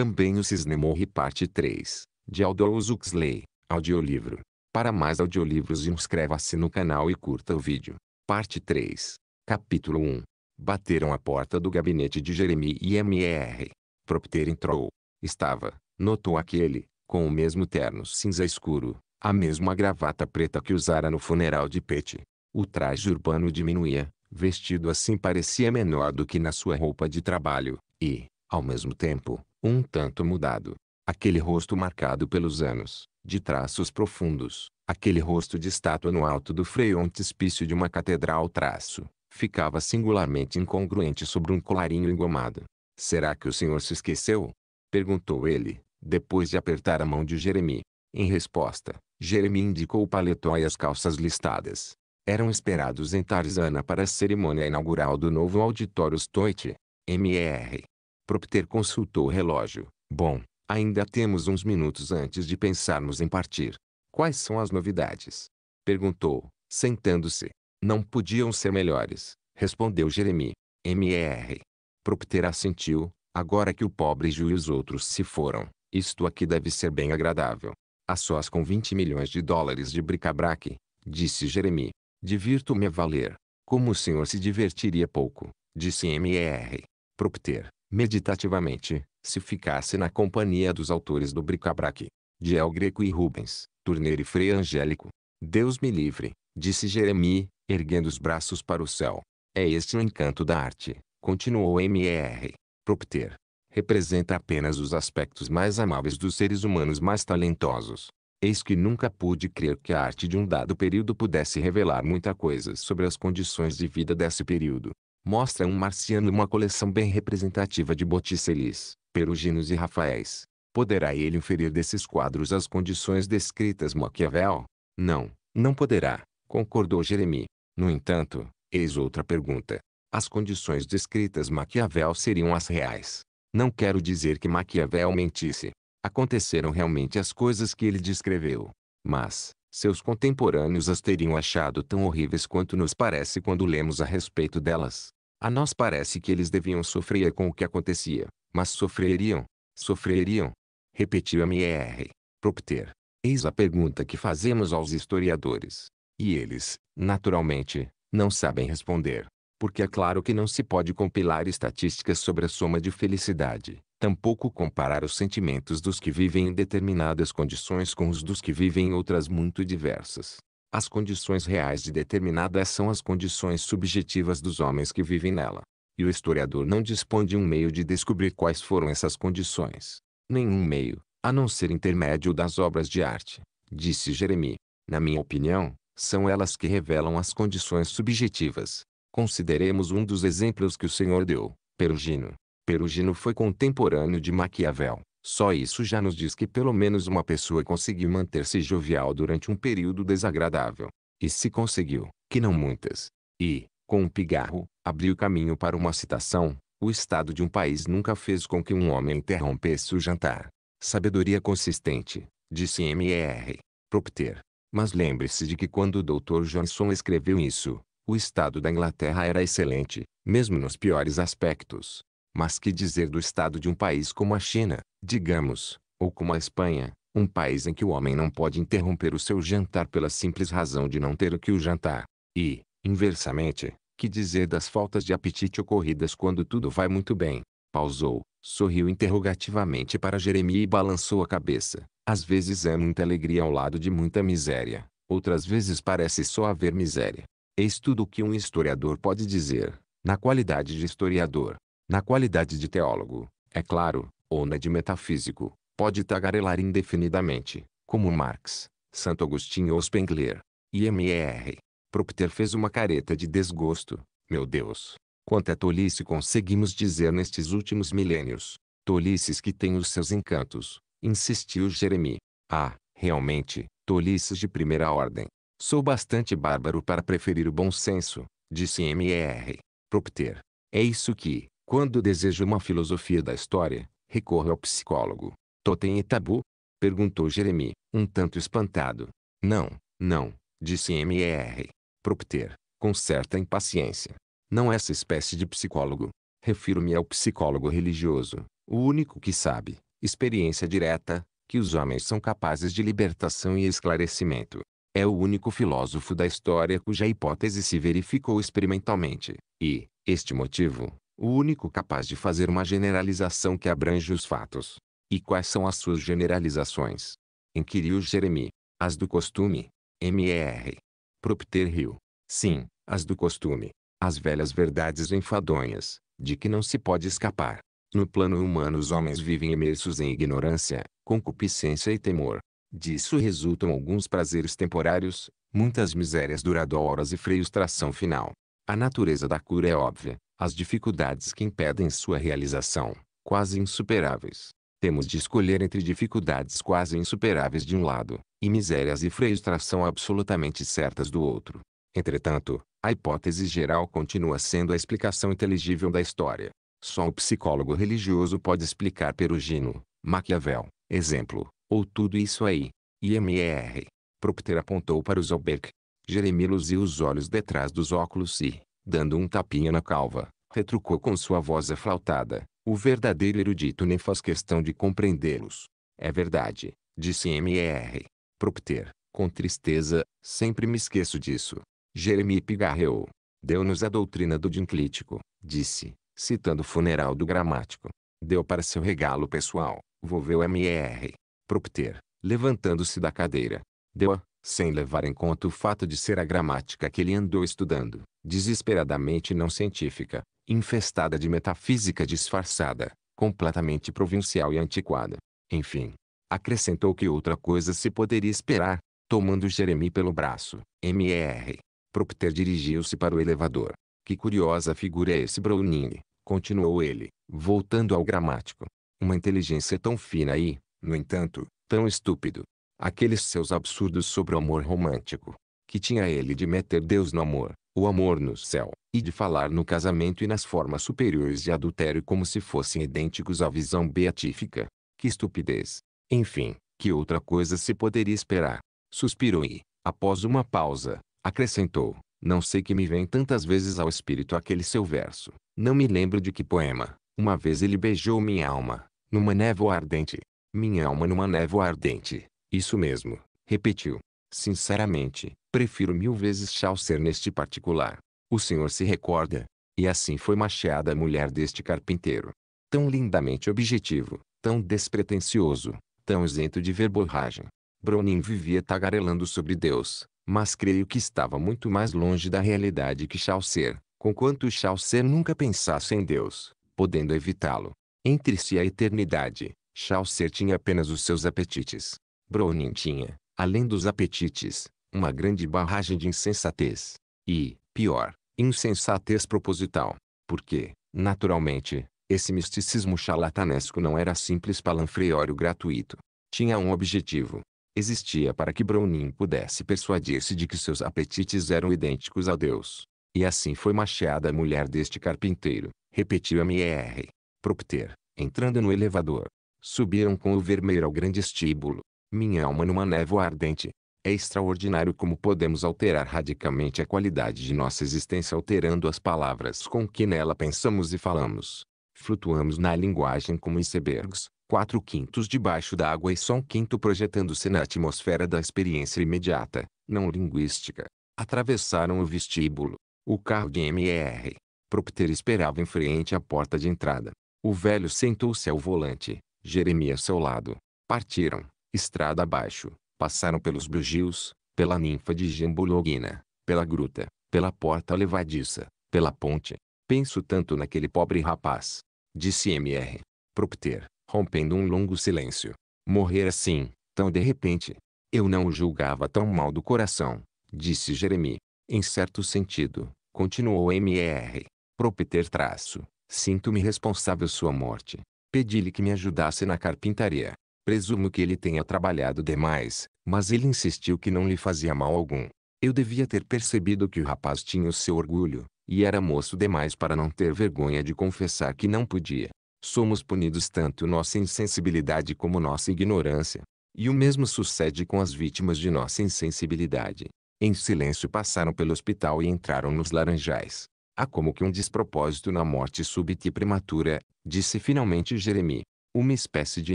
Também o Cisne Morre Parte 3, de Aldous Huxley, audiolivro. Para mais audiolivros inscreva-se no canal e curta o vídeo. Parte 3, Capítulo 1. Bateram à porta do gabinete de Jeremy e M.R. Propter entrou. Estava, notou aquele, com o mesmo terno cinza escuro, a mesma gravata preta que usara no funeral de Pete. O traje urbano diminuía, vestido assim parecia menor do que na sua roupa de trabalho, e, ao mesmo tempo, um tanto mudado. Aquele rosto marcado pelos anos, de traços profundos, aquele rosto de estátua no alto do frontispício de uma catedral traço, ficava singularmente incongruente sobre um colarinho engomado. Será que o senhor se esqueceu? Perguntou ele, depois de apertar a mão de Jeremi. Em resposta, Jeremi indicou o paletó e as calças listadas. Eram esperados em Tarzana para a cerimônia inaugural do novo auditório Stoite. MR. Propter consultou o relógio. Bom, ainda temos uns minutos antes de pensarmos em partir. Quais são as novidades? Perguntou, sentando-se. Não podiam ser melhores, respondeu Jeremi. MR. Propter assentiu, agora que o pobre Ju e os outros se foram. Isto aqui deve ser bem agradável. A sós com 20 milhões de dólares de bric-a-brac, disse Jeremi. Divirto-me a valer. Como o senhor se divertiria pouco, disse MR. Propter meditativamente, se ficasse na companhia dos autores do bric-a-brac, de El Greco e Rubens, Turner e Frei Angélico. Deus me livre, disse Jeremi, erguendo os braços para o céu. É este o encanto da arte, continuou M.R. Propter. Representa apenas os aspectos mais amáveis dos seres humanos mais talentosos. Eis que nunca pude crer que a arte de um dado período pudesse revelar muita coisa sobre as condições de vida desse período mostra um marciano e uma coleção bem representativa de Botticellis, Peruginos e Rafaéis. Poderá ele inferir desses quadros as condições descritas Maquiavel? Não, não poderá, concordou Jeremy. No entanto, eis outra pergunta. As condições descritas Maquiavel seriam as reais. Não quero dizer que Maquiavel mentisse. Aconteceram realmente as coisas que ele descreveu. Mas, seus contemporâneos as teriam achado tão horríveis quanto nos parece quando lemos a respeito delas. A nós parece que eles deviam sofrer com o que acontecia, mas sofreriam, sofreriam. Repetiu M.R. Procter. Eis a pergunta que fazemos aos historiadores. E eles, naturalmente, não sabem responder. Porque é claro que não se pode compilar estatísticas sobre a soma de felicidade, tampouco comparar os sentimentos dos que vivem em determinadas condições com os dos que vivem em outras muito diversas. As condições reais de determinada são as condições subjetivas dos homens que vivem nela. E o historiador não dispõe de um meio de descobrir quais foram essas condições. Nenhum meio, a não ser intermédio das obras de arte, disse Jeremi. Na minha opinião, são elas que revelam as condições subjetivas. Consideremos um dos exemplos que o Senhor deu, Perugino. Perugino foi contemporâneo de Maquiavel. Só isso já nos diz que pelo menos uma pessoa conseguiu manter-se jovial durante um período desagradável. E se conseguiu, que não muitas. E, com um pigarro, abriu caminho para uma citação. O estado de um país nunca fez com que um homem interrompesse o jantar. Sabedoria consistente, disse M.R. Propter. Mas lembre-se de que quando o Dr. Johnson escreveu isso, o estado da Inglaterra era excelente, mesmo nos piores aspectos. Mas que dizer do estado de um país como a China, digamos, ou como a Espanha, um país em que o homem não pode interromper o seu jantar pela simples razão de não ter o que o jantar. E, inversamente, que dizer das faltas de apetite ocorridas quando tudo vai muito bem? Pausou, sorriu interrogativamente para Jeremias e balançou a cabeça. Às vezes é muita alegria ao lado de muita miséria, outras vezes parece só haver miséria. Eis tudo o que um historiador pode dizer, na qualidade de historiador na qualidade de teólogo, é claro, ou na de metafísico, pode tagarelar indefinidamente, como Marx, Santo Agostinho ou Spengler. M.E.R. Propter fez uma careta de desgosto. Meu Deus! Quanta tolice conseguimos dizer nestes últimos milênios. Tolices que têm os seus encantos, insistiu Jeremi. Ah, realmente, tolices de primeira ordem. Sou bastante bárbaro para preferir o bom senso, disse M.E.R. Propter. É isso que, quando desejo uma filosofia da história, recorro ao psicólogo. Totem e tabu? Perguntou Jeremy, um tanto espantado. Não, não, disse M.E.R. Propter, com certa impaciência. Não essa espécie de psicólogo. Refiro-me ao psicólogo religioso, o único que sabe, experiência direta, que os homens são capazes de libertação e esclarecimento. É o único filósofo da história cuja hipótese se verificou experimentalmente, e, este motivo, o único capaz de fazer uma generalização que abrange os fatos. E quais são as suas generalizações? Inquiriu Jeremi. As do costume. M.E.R. Propter riu. Sim, as do costume. As velhas verdades enfadonhas, de que não se pode escapar. No plano humano os homens vivem imersos em ignorância, concupiscência e temor. Disso resultam alguns prazeres temporários, muitas misérias duradouras e tração final. A natureza da cura é óbvia, as dificuldades que impedem sua realização, quase insuperáveis. Temos de escolher entre dificuldades quase insuperáveis de um lado, e misérias e frustração absolutamente certas do outro. Entretanto, a hipótese geral continua sendo a explicação inteligível da história. Só o psicólogo religioso pode explicar Perugino, Maquiavel, exemplo, ou tudo isso aí. IMR. Procter apontou para o Zalbeck. Jeremilos luziu os olhos detrás dos óculos e, dando um tapinha na calva, retrucou com sua voz aflautada. O verdadeiro erudito nem faz questão de compreendê-los. É verdade, disse M.E.R. Propter, com tristeza, sempre me esqueço disso. Jeremi pigarreou. Deu-nos a doutrina do dinclítico, disse, citando o funeral do gramático. Deu para seu regalo pessoal, volveu M.E.R. Propter, levantando-se da cadeira. Deu-a, sem levar em conta o fato de ser a gramática que ele andou estudando, desesperadamente não científica, infestada de metafísica disfarçada, completamente provincial e antiquada. Enfim, acrescentou que outra coisa se poderia esperar, tomando Jeremy pelo braço. M.R. Procter dirigiu-se para o elevador. Que curiosa figura é esse Browning, continuou ele, voltando ao gramático. Uma inteligência tão fina e, no entanto, tão estúpido aqueles seus absurdos sobre o amor romântico, que tinha ele de meter Deus no amor, o amor no céu, e de falar no casamento e nas formas superiores de adultério como se fossem idênticos à visão beatífica. Que estupidez! Enfim, que outra coisa se poderia esperar? Suspirou e, após uma pausa, acrescentou: Não sei que me vem tantas vezes ao espírito aquele seu verso. Não me lembro de que poema. Uma vez ele beijou minha alma, numa névoa ardente. Minha alma numa névoa ardente. Isso mesmo, repetiu. Sinceramente, prefiro mil vezes Chaucer neste particular. O senhor se recorda? E assim foi macheada a mulher deste carpinteiro. Tão lindamente objetivo, tão despretensioso, tão isento de verborragem. Browning vivia tagarelando sobre Deus, mas creio que estava muito mais longe da realidade que Chaucer, conquanto Chaucer nunca pensasse em Deus, podendo evitá-lo. Entre si a eternidade, Chaucer tinha apenas os seus apetites. Browning tinha, além dos apetites, uma grande barragem de insensatez. E, pior, insensatez proposital. Porque, naturalmente, esse misticismo charlatanesco não era simples palanfreório gratuito. Tinha um objetivo. Existia para que Browning pudesse persuadir-se de que seus apetites eram idênticos a Deus. E assim foi macheada a mulher deste carpinteiro, repetiu M.R. Propter, entrando no elevador. Subiram com o vermelho ao grande estíbulo minha alma numa névoa ardente. É extraordinário como podemos alterar radicalmente a qualidade de nossa existência alterando as palavras com que nela pensamos e falamos. Flutuamos na linguagem como icebergs, quatro quintos debaixo da água e só um quinto projetando-se na atmosfera da experiência imediata, não linguística. Atravessaram o vestíbulo. O carro de MR. Propter esperava em frente à porta de entrada. O velho sentou-se ao volante, Jeremias ao lado. Partiram estrada abaixo, passaram pelos bugios, pela ninfa de Jambologina, pela gruta, pela porta levadiça, pela ponte. Penso tanto naquele pobre rapaz, disse M.R. Propter, rompendo um longo silêncio. Morrer assim, tão de repente. Eu não o julgava tão mal do coração, disse Jeremi. Em certo sentido, continuou M.R. Propter traço, sinto-me responsável sua morte. Pedi-lhe que me ajudasse na carpintaria. Presumo que ele tenha trabalhado demais, mas ele insistiu que não lhe fazia mal algum. Eu devia ter percebido que o rapaz tinha o seu orgulho, e era moço demais para não ter vergonha de confessar que não podia. Somos punidos tanto nossa insensibilidade como nossa ignorância. E o mesmo sucede com as vítimas de nossa insensibilidade. Em silêncio passaram pelo hospital e entraram nos laranjais. Há como que um despropósito na morte súbita e prematura, disse finalmente Jeremi. Uma espécie de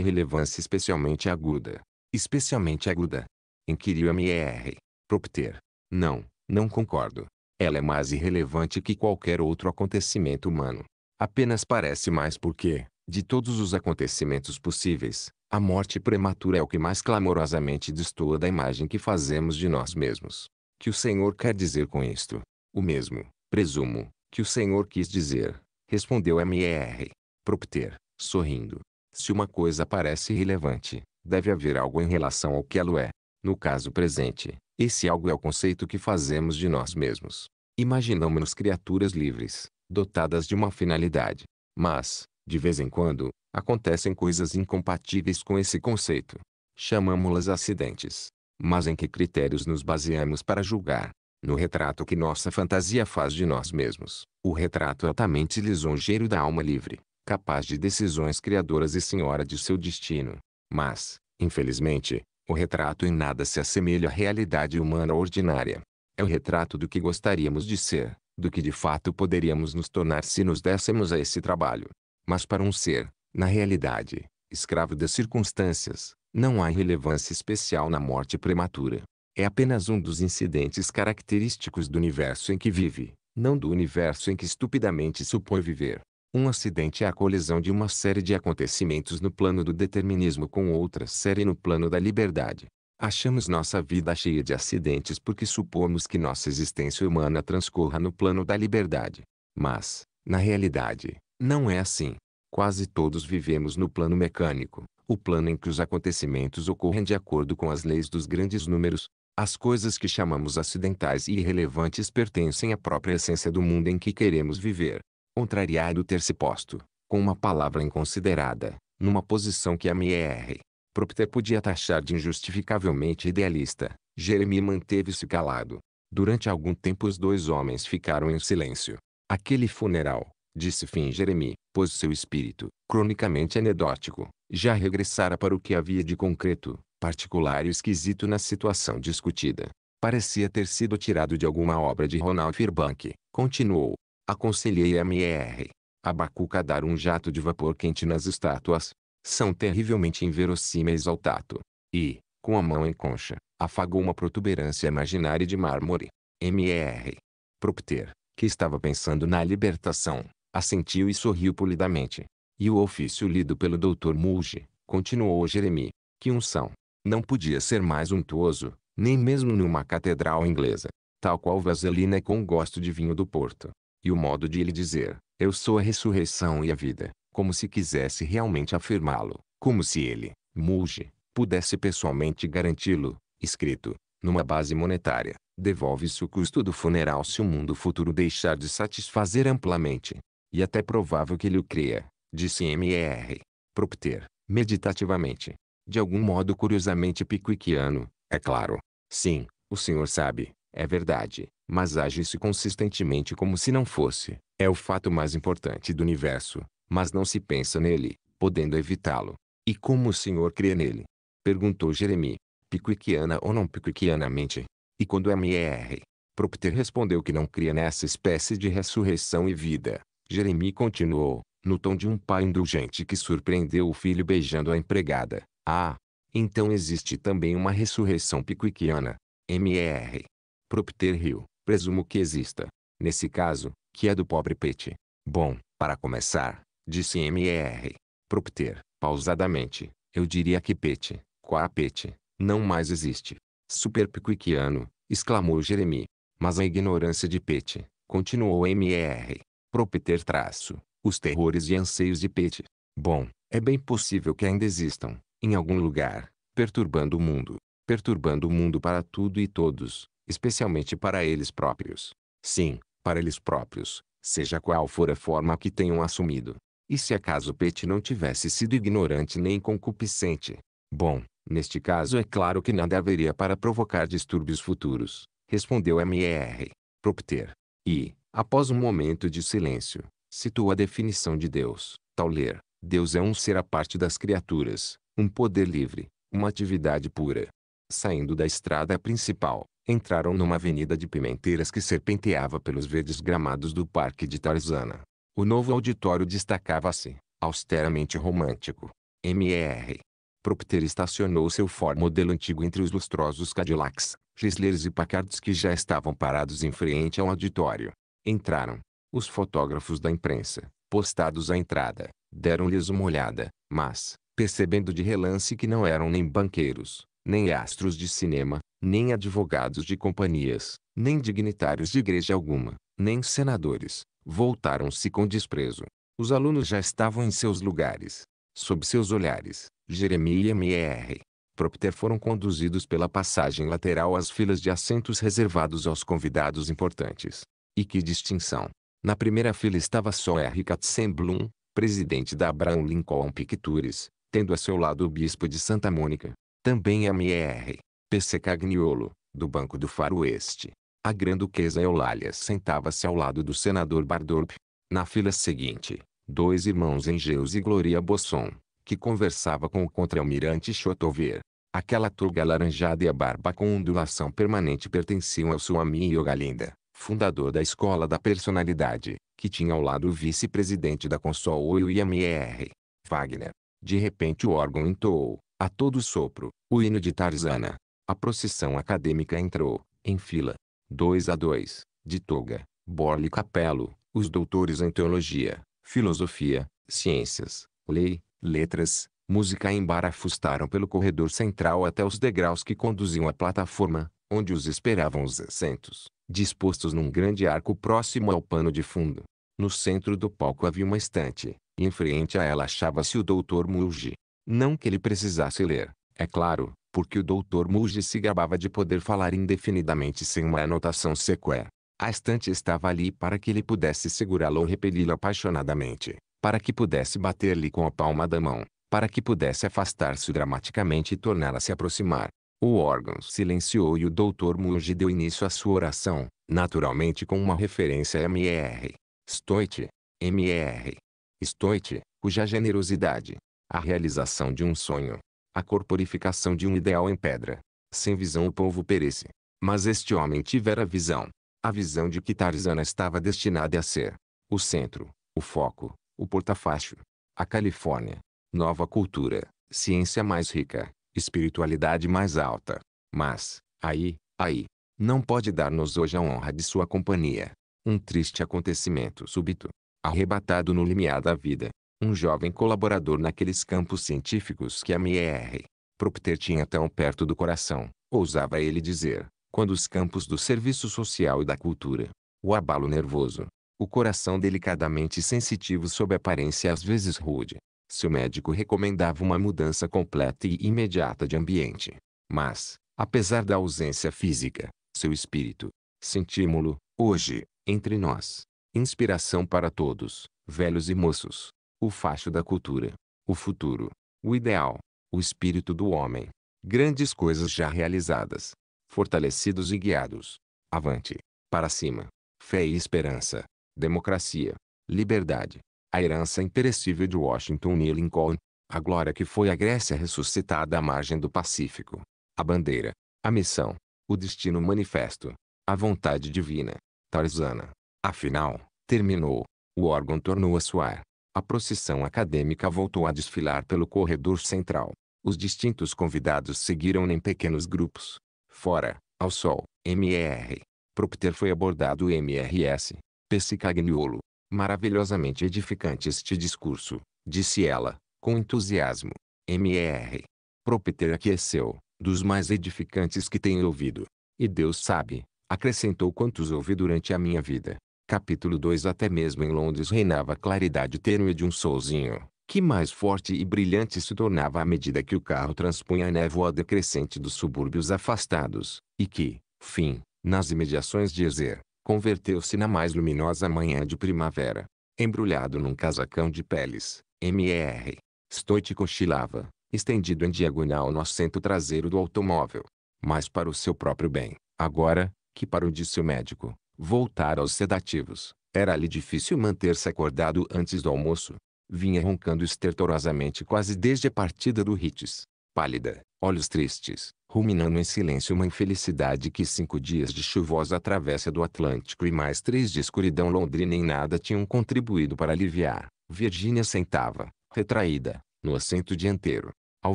relevância especialmente aguda. Especialmente aguda. Inquiriu M.E.R. Propter. Não, não concordo. Ela é mais irrelevante que qualquer outro acontecimento humano. Apenas parece mais porque, de todos os acontecimentos possíveis, a morte prematura é o que mais clamorosamente destoa da imagem que fazemos de nós mesmos. Que o Senhor quer dizer com isto? O mesmo, presumo, que o Senhor quis dizer, respondeu M.E.R. Propter, sorrindo. Se uma coisa parece relevante, deve haver algo em relação ao que ela é. No caso presente, esse algo é o conceito que fazemos de nós mesmos. Imaginamos-nos criaturas livres, dotadas de uma finalidade. Mas, de vez em quando, acontecem coisas incompatíveis com esse conceito. Chamamos-las acidentes. Mas em que critérios nos baseamos para julgar? No retrato que nossa fantasia faz de nós mesmos, o retrato altamente lisonjeiro da alma livre, capaz de decisões criadoras e senhora de seu destino. Mas, infelizmente, o retrato em nada se assemelha à realidade humana ordinária. É o retrato do que gostaríamos de ser, do que de fato poderíamos nos tornar se nos dessemos a esse trabalho. Mas para um ser, na realidade, escravo das circunstâncias, não há relevância especial na morte prematura. É apenas um dos incidentes característicos do universo em que vive, não do universo em que estupidamente supõe viver. Um acidente é a colisão de uma série de acontecimentos no plano do determinismo com outra série no plano da liberdade. Achamos nossa vida cheia de acidentes porque supomos que nossa existência humana transcorra no plano da liberdade. Mas, na realidade, não é assim. Quase todos vivemos no plano mecânico, o plano em que os acontecimentos ocorrem de acordo com as leis dos grandes números. As coisas que chamamos acidentais e irrelevantes pertencem à própria essência do mundo em que queremos viver contrariado ter se posto, com uma palavra inconsiderada, numa posição que a M.R. Propter podia taxar de injustificavelmente idealista, Jeremy manteve-se calado. Durante algum tempo os dois homens ficaram em silêncio. Aquele funeral, disse fim Jeremy, pois seu espírito, cronicamente anedótico, já regressara para o que havia de concreto, particular e esquisito na situação discutida. Parecia ter sido tirado de alguma obra de Ronald Fairbank, continuou, Aconselhei a M.R. Abacuca dar um jato de vapor quente nas estátuas. São terrivelmente inverossímeis ao tato. E, com a mão em concha, afagou uma protuberância imaginária de mármore. M.R. Procter, que estava pensando na libertação, assentiu e sorriu polidamente. E o ofício lido pelo Dr. Mulge, continuou Jeremi, que unção. Não podia ser mais untuoso, nem mesmo numa catedral inglesa, tal qual vaselina com gosto de vinho do Porto e o modo de ele dizer, eu sou a ressurreição e a vida, como se quisesse realmente afirmá-lo, como se ele, Mulge, pudesse pessoalmente garanti-lo, escrito, numa base monetária, devolve-se o custo do funeral se o mundo futuro deixar de satisfazer amplamente. E até provável que ele o creia, disse M.E.R. Propter, meditativamente. De algum modo curiosamente piquiquiano, é claro. Sim, o senhor sabe, é verdade mas age-se consistentemente como se não fosse. É o fato mais importante do universo, mas não se pensa nele, podendo evitá-lo. E como o Senhor cria nele? Perguntou Jeremi, piquiquiana ou não piquiquianamente. E quando M.E.R.? Propter respondeu que não cria nessa espécie de ressurreição e vida, Jeremi continuou, no tom de um pai indulgente que surpreendeu o filho beijando a empregada. Ah, então existe também uma ressurreição piquiquiana. M.E.R. Propter riu presumo que exista, nesse caso, que é do pobre Pete. Bom, para começar, disse M.E.R. Propter, pausadamente, eu diria que Pete, qua Pete, não mais existe. Superpiquiano, exclamou Jeremi. Mas a ignorância de Pete, continuou M.E.R. Propter traço, os terrores e anseios de Pete. Bom, é bem possível que ainda existam, em algum lugar, perturbando o mundo, perturbando o mundo para tudo e todos, especialmente para eles próprios. Sim, para eles próprios, seja qual for a forma que tenham assumido. E se acaso Pete não tivesse sido ignorante nem concupiscente? Bom, neste caso é claro que nada haveria para provocar distúrbios futuros, respondeu M.E.R. Propter. E, após um momento de silêncio, citou a definição de Deus. Tauler, Deus é um ser à parte das criaturas, um poder livre, uma atividade pura. Saindo da estrada principal, entraram numa avenida de pimenteiras que serpenteava pelos verdes gramados do Parque de Tarzana. O novo auditório destacava-se, austeramente romântico. M.R. Propter estacionou seu Ford modelo antigo entre os lustrosos Cadillacs, Chryslers e Packards que já estavam parados em frente ao auditório. Entraram. Os fotógrafos da imprensa, postados à entrada, deram-lhes uma olhada, mas, percebendo de relance que não eram nem banqueiros, nem astros de cinema, nem advogados de companhias, nem dignitários de igreja alguma, nem senadores, voltaram-se com desprezo. Os alunos já estavam em seus lugares. Sob seus olhares, Jeremias M.R. Propter foram conduzidos pela passagem lateral às filas de assentos reservados aos convidados importantes. E que distinção! Na primeira fila estava só R. Katzenblum, presidente da Abraham Lincoln Pictures, tendo a seu lado o bispo de Santa Mônica, também M.R. P.C. Cagniolo, do Banco do Faroeste. A granduquesa Eulália sentava-se ao lado do senador Bardorp. Na fila seguinte, dois irmãos Engeus e Gloria Bosson, que conversava com o contra-almirante Chotover. Aquela toga laranjada e a barba com ondulação permanente pertenciam ao Suami Yogalinda, fundador da Escola da Personalidade, que tinha ao lado o vice-presidente da Consol e o IMR, Wagner. De repente o órgão entoou, a todo sopro, o hino de Tarzana. A procissão acadêmica entrou, em fila, dois a dois, de toga, borla e capelo, os doutores em teologia, filosofia, ciências, lei, letras, música embarafustaram pelo corredor central até os degraus que conduziam à plataforma, onde os esperavam os assentos, dispostos num grande arco próximo ao pano de fundo. No centro do palco havia uma estante, e em frente a ela achava-se o doutor Mulgi. Não que ele precisasse ler, é claro, porque o Dr. Muge se gabava de poder falar indefinidamente sem uma anotação sequer. A estante estava ali para que ele pudesse segurá-la ou repeli-la apaixonadamente, para que pudesse bater-lhe com a palma da mão, para que pudesse afastar-se dramaticamente e tornar a se aproximar. O órgão silenciou e o Dr. Muge deu início à sua oração, naturalmente com uma referência a M.R. Stoit. M.R. Stoite, cuja generosidade, a realização de um sonho. A corporificação de um ideal em pedra. Sem visão o povo perece. Mas este homem tivera visão. A visão de que Tarzana estava destinada a ser. O centro, o foco, o portafacho. A Califórnia. Nova cultura, ciência mais rica, espiritualidade mais alta. Mas, aí, aí, não pode dar-nos hoje a honra de sua companhia. Um triste acontecimento súbito, arrebatado no limiar da vida, um jovem colaborador naqueles campos científicos que a M.E.R. Procter tinha tão perto do coração, ousava ele dizer, quando os campos do serviço social e da cultura, o abalo nervoso, o coração delicadamente sensitivo sob aparência às vezes rude, seu médico recomendava uma mudança completa e imediata de ambiente. Mas, apesar da ausência física, seu espírito, sentímulo, hoje, entre nós, inspiração para todos, velhos e moços, o facho da cultura, o futuro, o ideal, o espírito do homem. Grandes coisas já realizadas, fortalecidos e guiados. Avante, para cima, fé e esperança, democracia, liberdade, a herança imperecível de Washington e Lincoln, a glória que foi a Grécia ressuscitada à margem do Pacífico, a bandeira, a missão, o destino manifesto, a vontade divina, Tarzana. Afinal, terminou. O órgão tornou a suar. A procissão acadêmica voltou a desfilar pelo corredor central. Os distintos convidados seguiram em pequenos grupos. Fora, ao sol, MR. Propter foi abordado o MRS. Pessicagniolo. Maravilhosamente edificante este discurso, disse ela, com entusiasmo. MR. Propter aqueceu, dos mais edificantes que tenho ouvido. E Deus sabe, acrescentou quantos ouvi durante a minha vida. Capítulo 2 Até mesmo em Londres reinava a claridade tênue de um solzinho, que mais forte e brilhante se tornava à medida que o carro transpunha a névoa decrescente dos subúrbios afastados, e que, fim, nas imediações de Ezer, converteu-se na mais luminosa manhã de primavera. Embrulhado num casacão de peles, M.R. Stoite cochilava, estendido em diagonal no assento traseiro do automóvel. Mas para o seu próprio bem, agora, que para o de seu médico, Voltar aos sedativos. Era-lhe difícil manter-se acordado antes do almoço. Vinha roncando estertorosamente quase desde a partida do Ritz. Pálida, olhos tristes, ruminando em silêncio uma infelicidade que cinco dias de chuvosa travessa do Atlântico e mais três de escuridão londrina em nada tinham contribuído para aliviar. Virgínia sentava, retraída, no assento dianteiro. Ao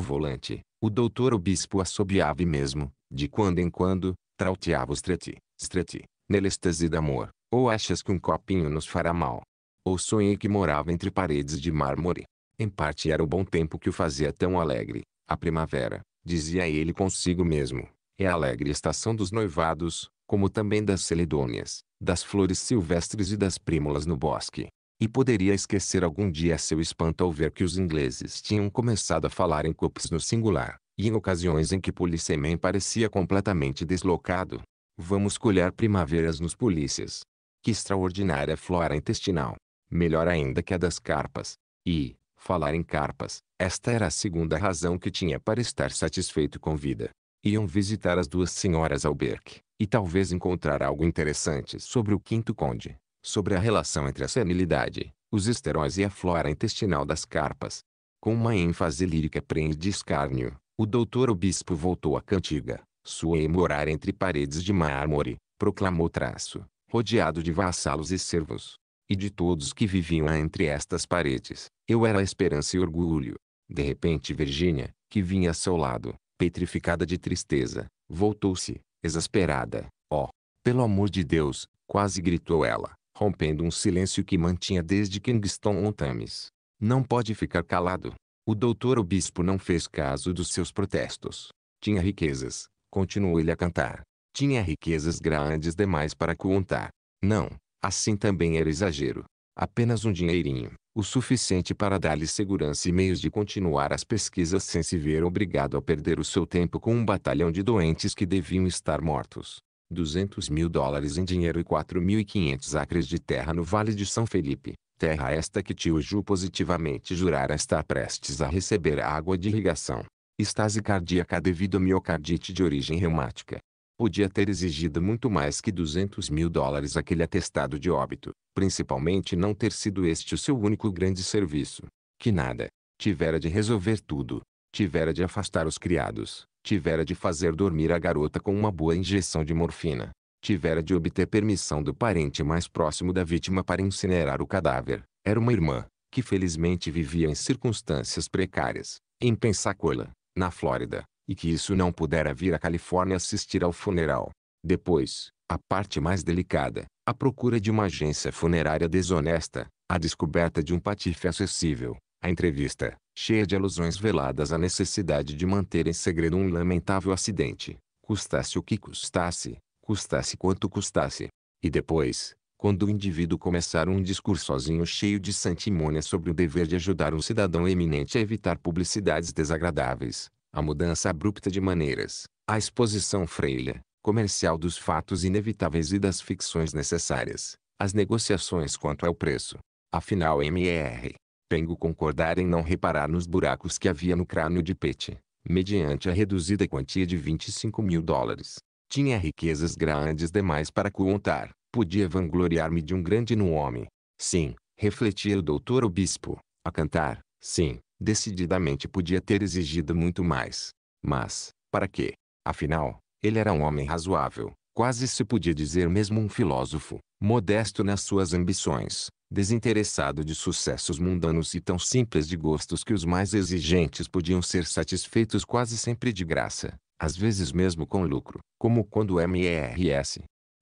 volante, o doutor obispo assobiava e mesmo, de quando em quando, trauteava o streti, streti, Nelestase amor. ou achas que um copinho nos fará mal? Ou sonhei que morava entre paredes de mármore? Em parte era o bom tempo que o fazia tão alegre, a primavera, dizia ele consigo mesmo. É a alegre estação dos noivados, como também das celedônias, das flores silvestres e das prímulas no bosque. E poderia esquecer algum dia seu espanto ao ver que os ingleses tinham começado a falar em copos no singular, e em ocasiões em que Polissemen parecia completamente deslocado, Vamos colher primaveras nos polícias. Que extraordinária flora intestinal! Melhor ainda que a das carpas. E, falar em carpas, esta era a segunda razão que tinha para estar satisfeito com vida. Iam visitar as duas senhoras Alberque, e talvez encontrar algo interessante sobre o quinto conde, sobre a relação entre a senilidade, os esteróis e a flora intestinal das carpas. Com uma ênfase lírica preenche de escárnio, o doutor obispo voltou à cantiga, suei morar entre paredes de mármore, proclamou traço, rodeado de vassalos e servos. E de todos que viviam entre estas paredes, eu era a esperança e orgulho. De repente Virginia, que vinha a seu lado, petrificada de tristeza, voltou-se, exasperada. Oh, pelo amor de Deus, quase gritou ela, rompendo um silêncio que mantinha desde Kingston on Thames. Não pode ficar calado. O doutor obispo não fez caso dos seus protestos. Tinha riquezas, continuou ele a cantar. Tinha riquezas grandes demais para contar. Não, assim também era exagero. Apenas um dinheirinho, o suficiente para dar-lhe segurança e meios de continuar as pesquisas sem se ver obrigado a perder o seu tempo com um batalhão de doentes que deviam estar mortos. 200 mil dólares em dinheiro e 4.500 acres de terra no Vale de São Felipe. Terra esta que tio Ju positivamente jurara estar prestes a receber água de irrigação estase cardíaca devido a miocardite de origem reumática. Podia ter exigido muito mais que 200 mil dólares aquele atestado de óbito, principalmente não ter sido este o seu único grande serviço. Que nada. Tivera de resolver tudo. Tivera de afastar os criados. Tivera de fazer dormir a garota com uma boa injeção de morfina. Tivera de obter permissão do parente mais próximo da vítima para incinerar o cadáver. Era uma irmã, que felizmente vivia em circunstâncias precárias, em Pensacola, na Flórida, e que isso não pudera vir à Califórnia assistir ao funeral. Depois, a parte mais delicada, a procura de uma agência funerária desonesta, a descoberta de um patife acessível, a entrevista, cheia de alusões veladas à necessidade de manter em segredo um lamentável acidente, custasse o que custasse, custasse quanto custasse. E depois, quando o indivíduo começar um discurso sozinho cheio de santimônia sobre o dever de ajudar um cidadão eminente a evitar publicidades desagradáveis, a mudança abrupta de maneiras, a exposição freira, comercial dos fatos inevitáveis e das ficções necessárias, as negociações quanto ao preço. Afinal MR, Pengo concordar em não reparar nos buracos que havia no crânio de Pete, mediante a reduzida quantia de 25 mil dólares. Tinha riquezas grandes demais para contar Podia vangloriar-me de um grande no homem. Sim, refletia o doutor obispo, a cantar, sim, decididamente podia ter exigido muito mais. Mas, para quê? Afinal, ele era um homem razoável, quase se podia dizer mesmo um filósofo, modesto nas suas ambições, desinteressado de sucessos mundanos e tão simples de gostos que os mais exigentes podiam ser satisfeitos quase sempre de graça, às vezes mesmo com lucro, como quando o MRS,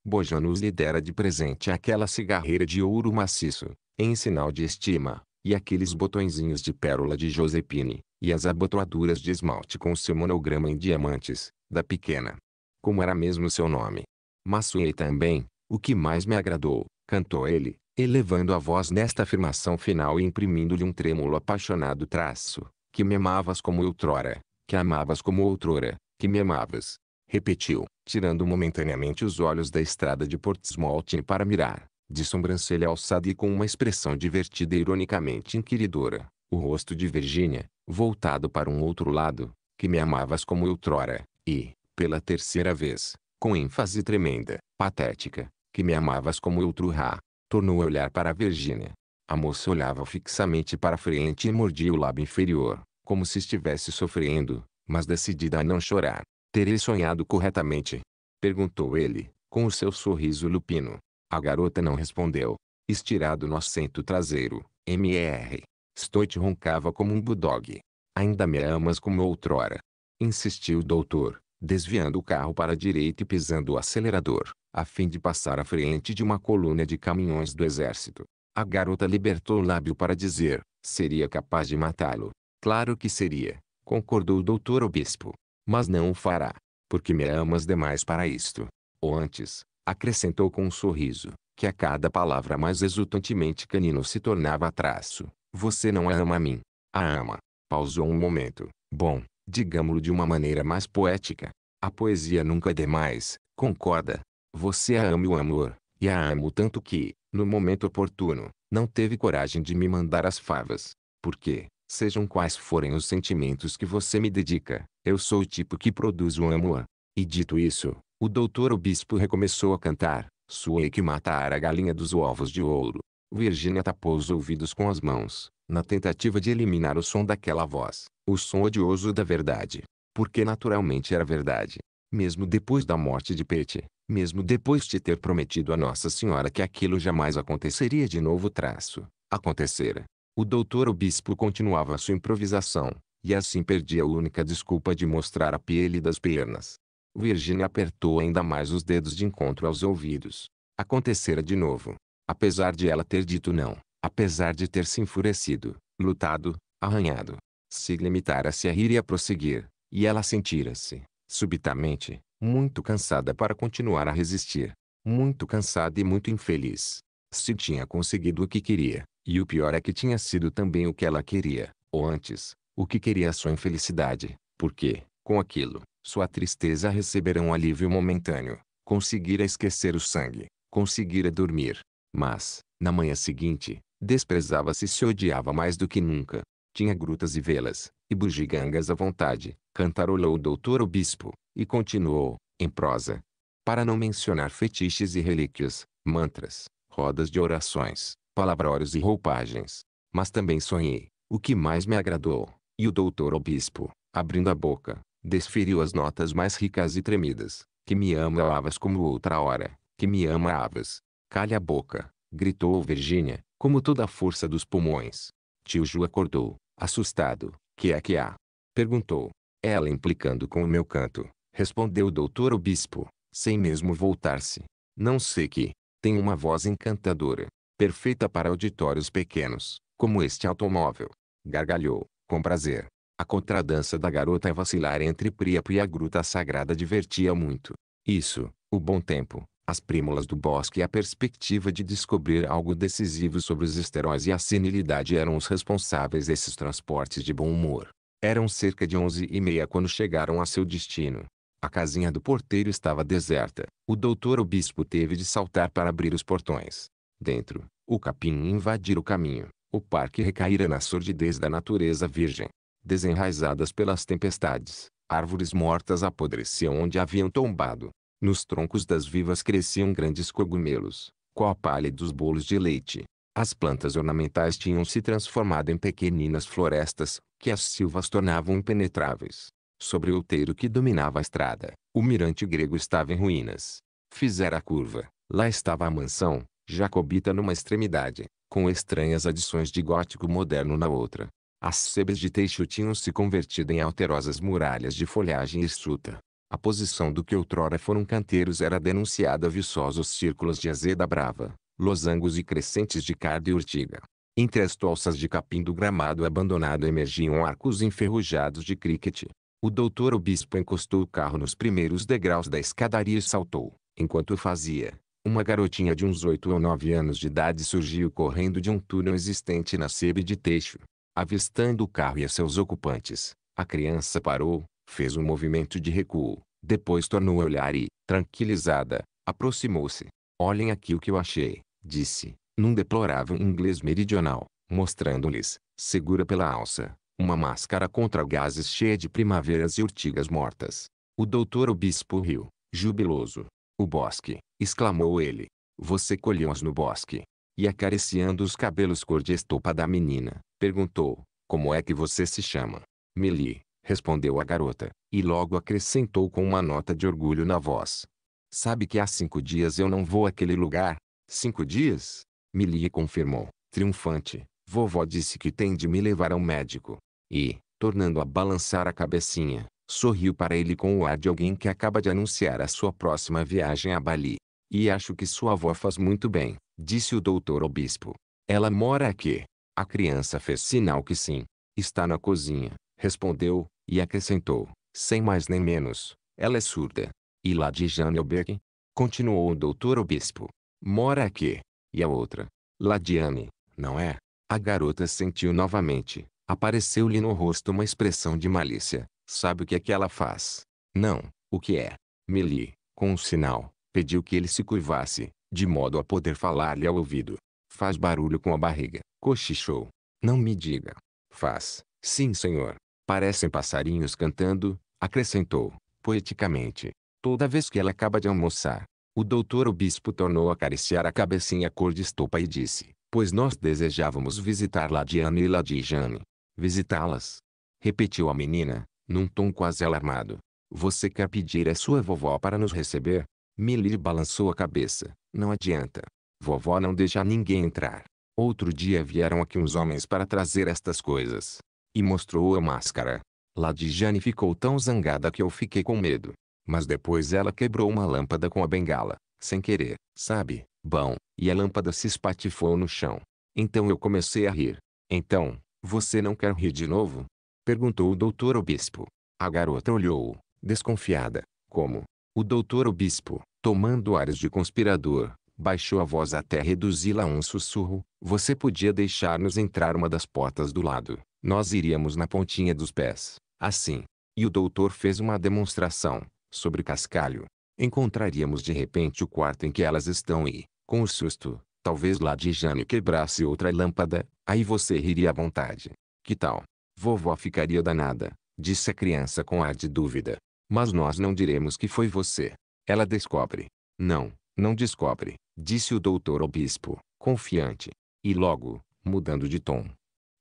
Bojanus lhe dera de presente aquela cigarreira de ouro maciço, em sinal de estima, e aqueles botõezinhos de pérola de Josepine, e as abotoaduras de esmalte com seu monograma em diamantes, da pequena. Como era mesmo seu nome. Massuei também, o que mais me agradou, cantou ele, elevando a voz nesta afirmação final e imprimindo-lhe um trêmulo apaixonado traço, que me amavas como outrora, que amavas como outrora, que me amavas, repetiu, tirando momentaneamente os olhos da estrada de Portsmouth para mirar, de sobrancelha alçada e com uma expressão divertida e ironicamente inquiridora, o rosto de Virginia, voltado para um outro lado, que me amavas como outrora, e, pela terceira vez, com ênfase tremenda, patética, que me amavas como outro ra, tornou a olhar para Virgínia. A moça olhava fixamente para frente e mordia o lábio inferior, como se estivesse sofrendo, mas decidida a não chorar. Terei sonhado corretamente? Perguntou ele, com o seu sorriso lupino. A garota não respondeu. Estirado no assento traseiro, M.R. Stoit roncava como um bulldog. Ainda me amas como outrora. Insistiu o doutor, desviando o carro para a direita e pisando o acelerador, a fim de passar à frente de uma coluna de caminhões do exército. A garota libertou o lábio para dizer, seria capaz de matá-lo. Claro que seria, concordou o doutor obispo mas não o fará, porque me amas demais para isto. Ou antes, acrescentou com um sorriso, que a cada palavra mais exultantemente canino se tornava traço, você não a ama a mim. A ama. Pausou um momento. Bom, digamos lo de uma maneira mais poética. A poesia nunca é demais, concorda? Você a ama o amor, e a amo tanto que, no momento oportuno, não teve coragem de me mandar as favas. Por quê? Sejam quais forem os sentimentos que você me dedica, eu sou o tipo que produz um amor. E dito isso, o doutor obispo recomeçou a cantar, suei que matar a galinha dos ovos de ouro. Virginia tapou os ouvidos com as mãos, na tentativa de eliminar o som daquela voz, o som odioso da verdade. Porque naturalmente era verdade. Mesmo depois da morte de Pete, mesmo depois de ter prometido a Nossa Senhora que aquilo jamais aconteceria de novo traço, acontecera. O doutor obispo continuava sua improvisação, e assim perdia a única desculpa de mostrar a pele das pernas. Virginia apertou ainda mais os dedos de encontro aos ouvidos. Acontecera de novo. Apesar de ela ter dito não, apesar de ter se enfurecido, lutado, arranhado, se limitara -se a rir e a prosseguir, e ela sentira-se, subitamente, muito cansada para continuar a resistir. Muito cansada e muito infeliz. Se tinha conseguido o que queria, e o pior é que tinha sido também o que ela queria, ou antes, o que queria sua infelicidade, porque, com aquilo, sua tristeza recebera um alívio momentâneo, conseguira esquecer o sangue, conseguira dormir. Mas, na manhã seguinte, desprezava-se e se odiava mais do que nunca. Tinha grutas e velas, e bugigangas à vontade, cantarolou o doutor o bispo, e continuou, em prosa. Para não mencionar fetiches e relíquias, mantras, rodas de orações, palavrórios e roupagens. Mas também sonhei, o que mais me agradou, e o doutor obispo, abrindo a boca, desferiu as notas mais ricas e tremidas, que me ama avas como outra hora, que me ama avas. Calha a boca, gritou Virgínia, como toda a força dos pulmões. Tio Ju acordou, assustado, que é que há? Perguntou. Ela implicando com o meu canto, respondeu o doutor obispo, sem mesmo voltar-se. Não sei que, tem uma voz encantadora, perfeita para auditórios pequenos, como este automóvel. Gargalhou, com prazer. A contradança da garota a vacilar entre Priapo e a Gruta Sagrada divertia muito. Isso, o bom tempo, as prímulas do bosque e a perspectiva de descobrir algo decisivo sobre os esteróis e a senilidade eram os responsáveis desses transportes de bom humor. Eram cerca de onze e meia quando chegaram a seu destino. A casinha do porteiro estava deserta. O doutor obispo teve de saltar para abrir os portões dentro, o capim invadir o caminho, o parque recaíra na sordidez da natureza virgem. Desenraizadas pelas tempestades, árvores mortas apodreciam onde haviam tombado. Nos troncos das vivas cresciam grandes cogumelos, qual dos bolos de leite. As plantas ornamentais tinham se transformado em pequeninas florestas, que as silvas tornavam impenetráveis. Sobre o outeiro que dominava a estrada, o mirante grego estava em ruínas. Fizera a curva, lá estava a mansão, jacobita numa extremidade, com estranhas adições de gótico moderno na outra. As sebes de teixo tinham se convertido em alterosas muralhas de folhagem hirsuta. A posição do que outrora foram canteiros era denunciada viçosos círculos de azeda brava, losangos e crescentes de cardo e urtiga. Entre as tolsas de capim do gramado abandonado emergiam arcos enferrujados de cricket. O doutor obispo encostou o carro nos primeiros degraus da escadaria e saltou, enquanto fazia, uma garotinha de uns oito ou nove anos de idade surgiu correndo de um túnel existente na sebe de teixo. Avistando o carro e a seus ocupantes, a criança parou, fez um movimento de recuo, depois tornou a olhar e, tranquilizada, aproximou-se. Olhem aqui o que eu achei, disse, num deplorável inglês meridional, mostrando-lhes, segura pela alça, uma máscara contra gases cheia de primaveras e urtigas mortas. O doutor obispo riu, jubiloso. O bosque, exclamou ele. Você colheu-as no bosque. E acariciando os cabelos cor de estopa da menina, perguntou, como é que você se chama? Meli, respondeu a garota, e logo acrescentou com uma nota de orgulho na voz. Sabe que há cinco dias eu não vou àquele lugar? Cinco dias? Mili confirmou, triunfante. Vovó disse que tem de me levar ao médico. E, tornando a balançar a cabecinha, sorriu para ele com o ar de alguém que acaba de anunciar a sua próxima viagem a Bali. E acho que sua avó faz muito bem, disse o doutor ao bispo. Ela mora aqui. A criança fez sinal que sim. Está na cozinha, respondeu, e acrescentou, sem mais nem menos, ela é surda. E lá de Janelberg? Continuou o doutor obispo. bispo. Mora aqui. E a outra? Ladiane, não é? A garota sentiu novamente. Apareceu-lhe no rosto uma expressão de malícia. Sabe o que é que ela faz? Não, o que é? li, com um sinal, Pediu que ele se curvasse, de modo a poder falar-lhe ao ouvido. Faz barulho com a barriga, cochichou. Não me diga. Faz, sim senhor. Parecem passarinhos cantando, acrescentou, poeticamente. Toda vez que ela acaba de almoçar. O doutor obispo tornou a acariciar a cabecinha cor de estopa e disse, pois nós desejávamos visitar Ladiana e Ladijane. Visitá-las? Repetiu a menina, num tom quase alarmado. Você quer pedir a sua vovó para nos receber? Melir balançou a cabeça. Não adianta. Vovó não deixa ninguém entrar. Outro dia vieram aqui uns homens para trazer estas coisas. E mostrou a máscara. Ladijane ficou tão zangada que eu fiquei com medo. Mas depois ela quebrou uma lâmpada com a bengala, sem querer, sabe? Bom, e a lâmpada se espatifou no chão. Então eu comecei a rir. Então, você não quer rir de novo? Perguntou o doutor Obispo. A garota olhou, desconfiada. Como? O doutor Obispo, tomando ares de conspirador, baixou a voz até reduzi-la a um sussurro. Você podia deixar-nos entrar uma das portas do lado. Nós iríamos na pontinha dos pés. Assim. E o doutor fez uma demonstração, sobre cascalho. Encontraríamos de repente o quarto em que elas estão e, com o susto, talvez lá de Jane quebrasse outra lâmpada, aí você riria à vontade. Que tal? Vovó ficaria danada, disse a criança com ar de dúvida. Mas nós não diremos que foi você. Ela descobre. Não, não descobre, disse o doutor ao bispo, confiante. E logo, mudando de tom.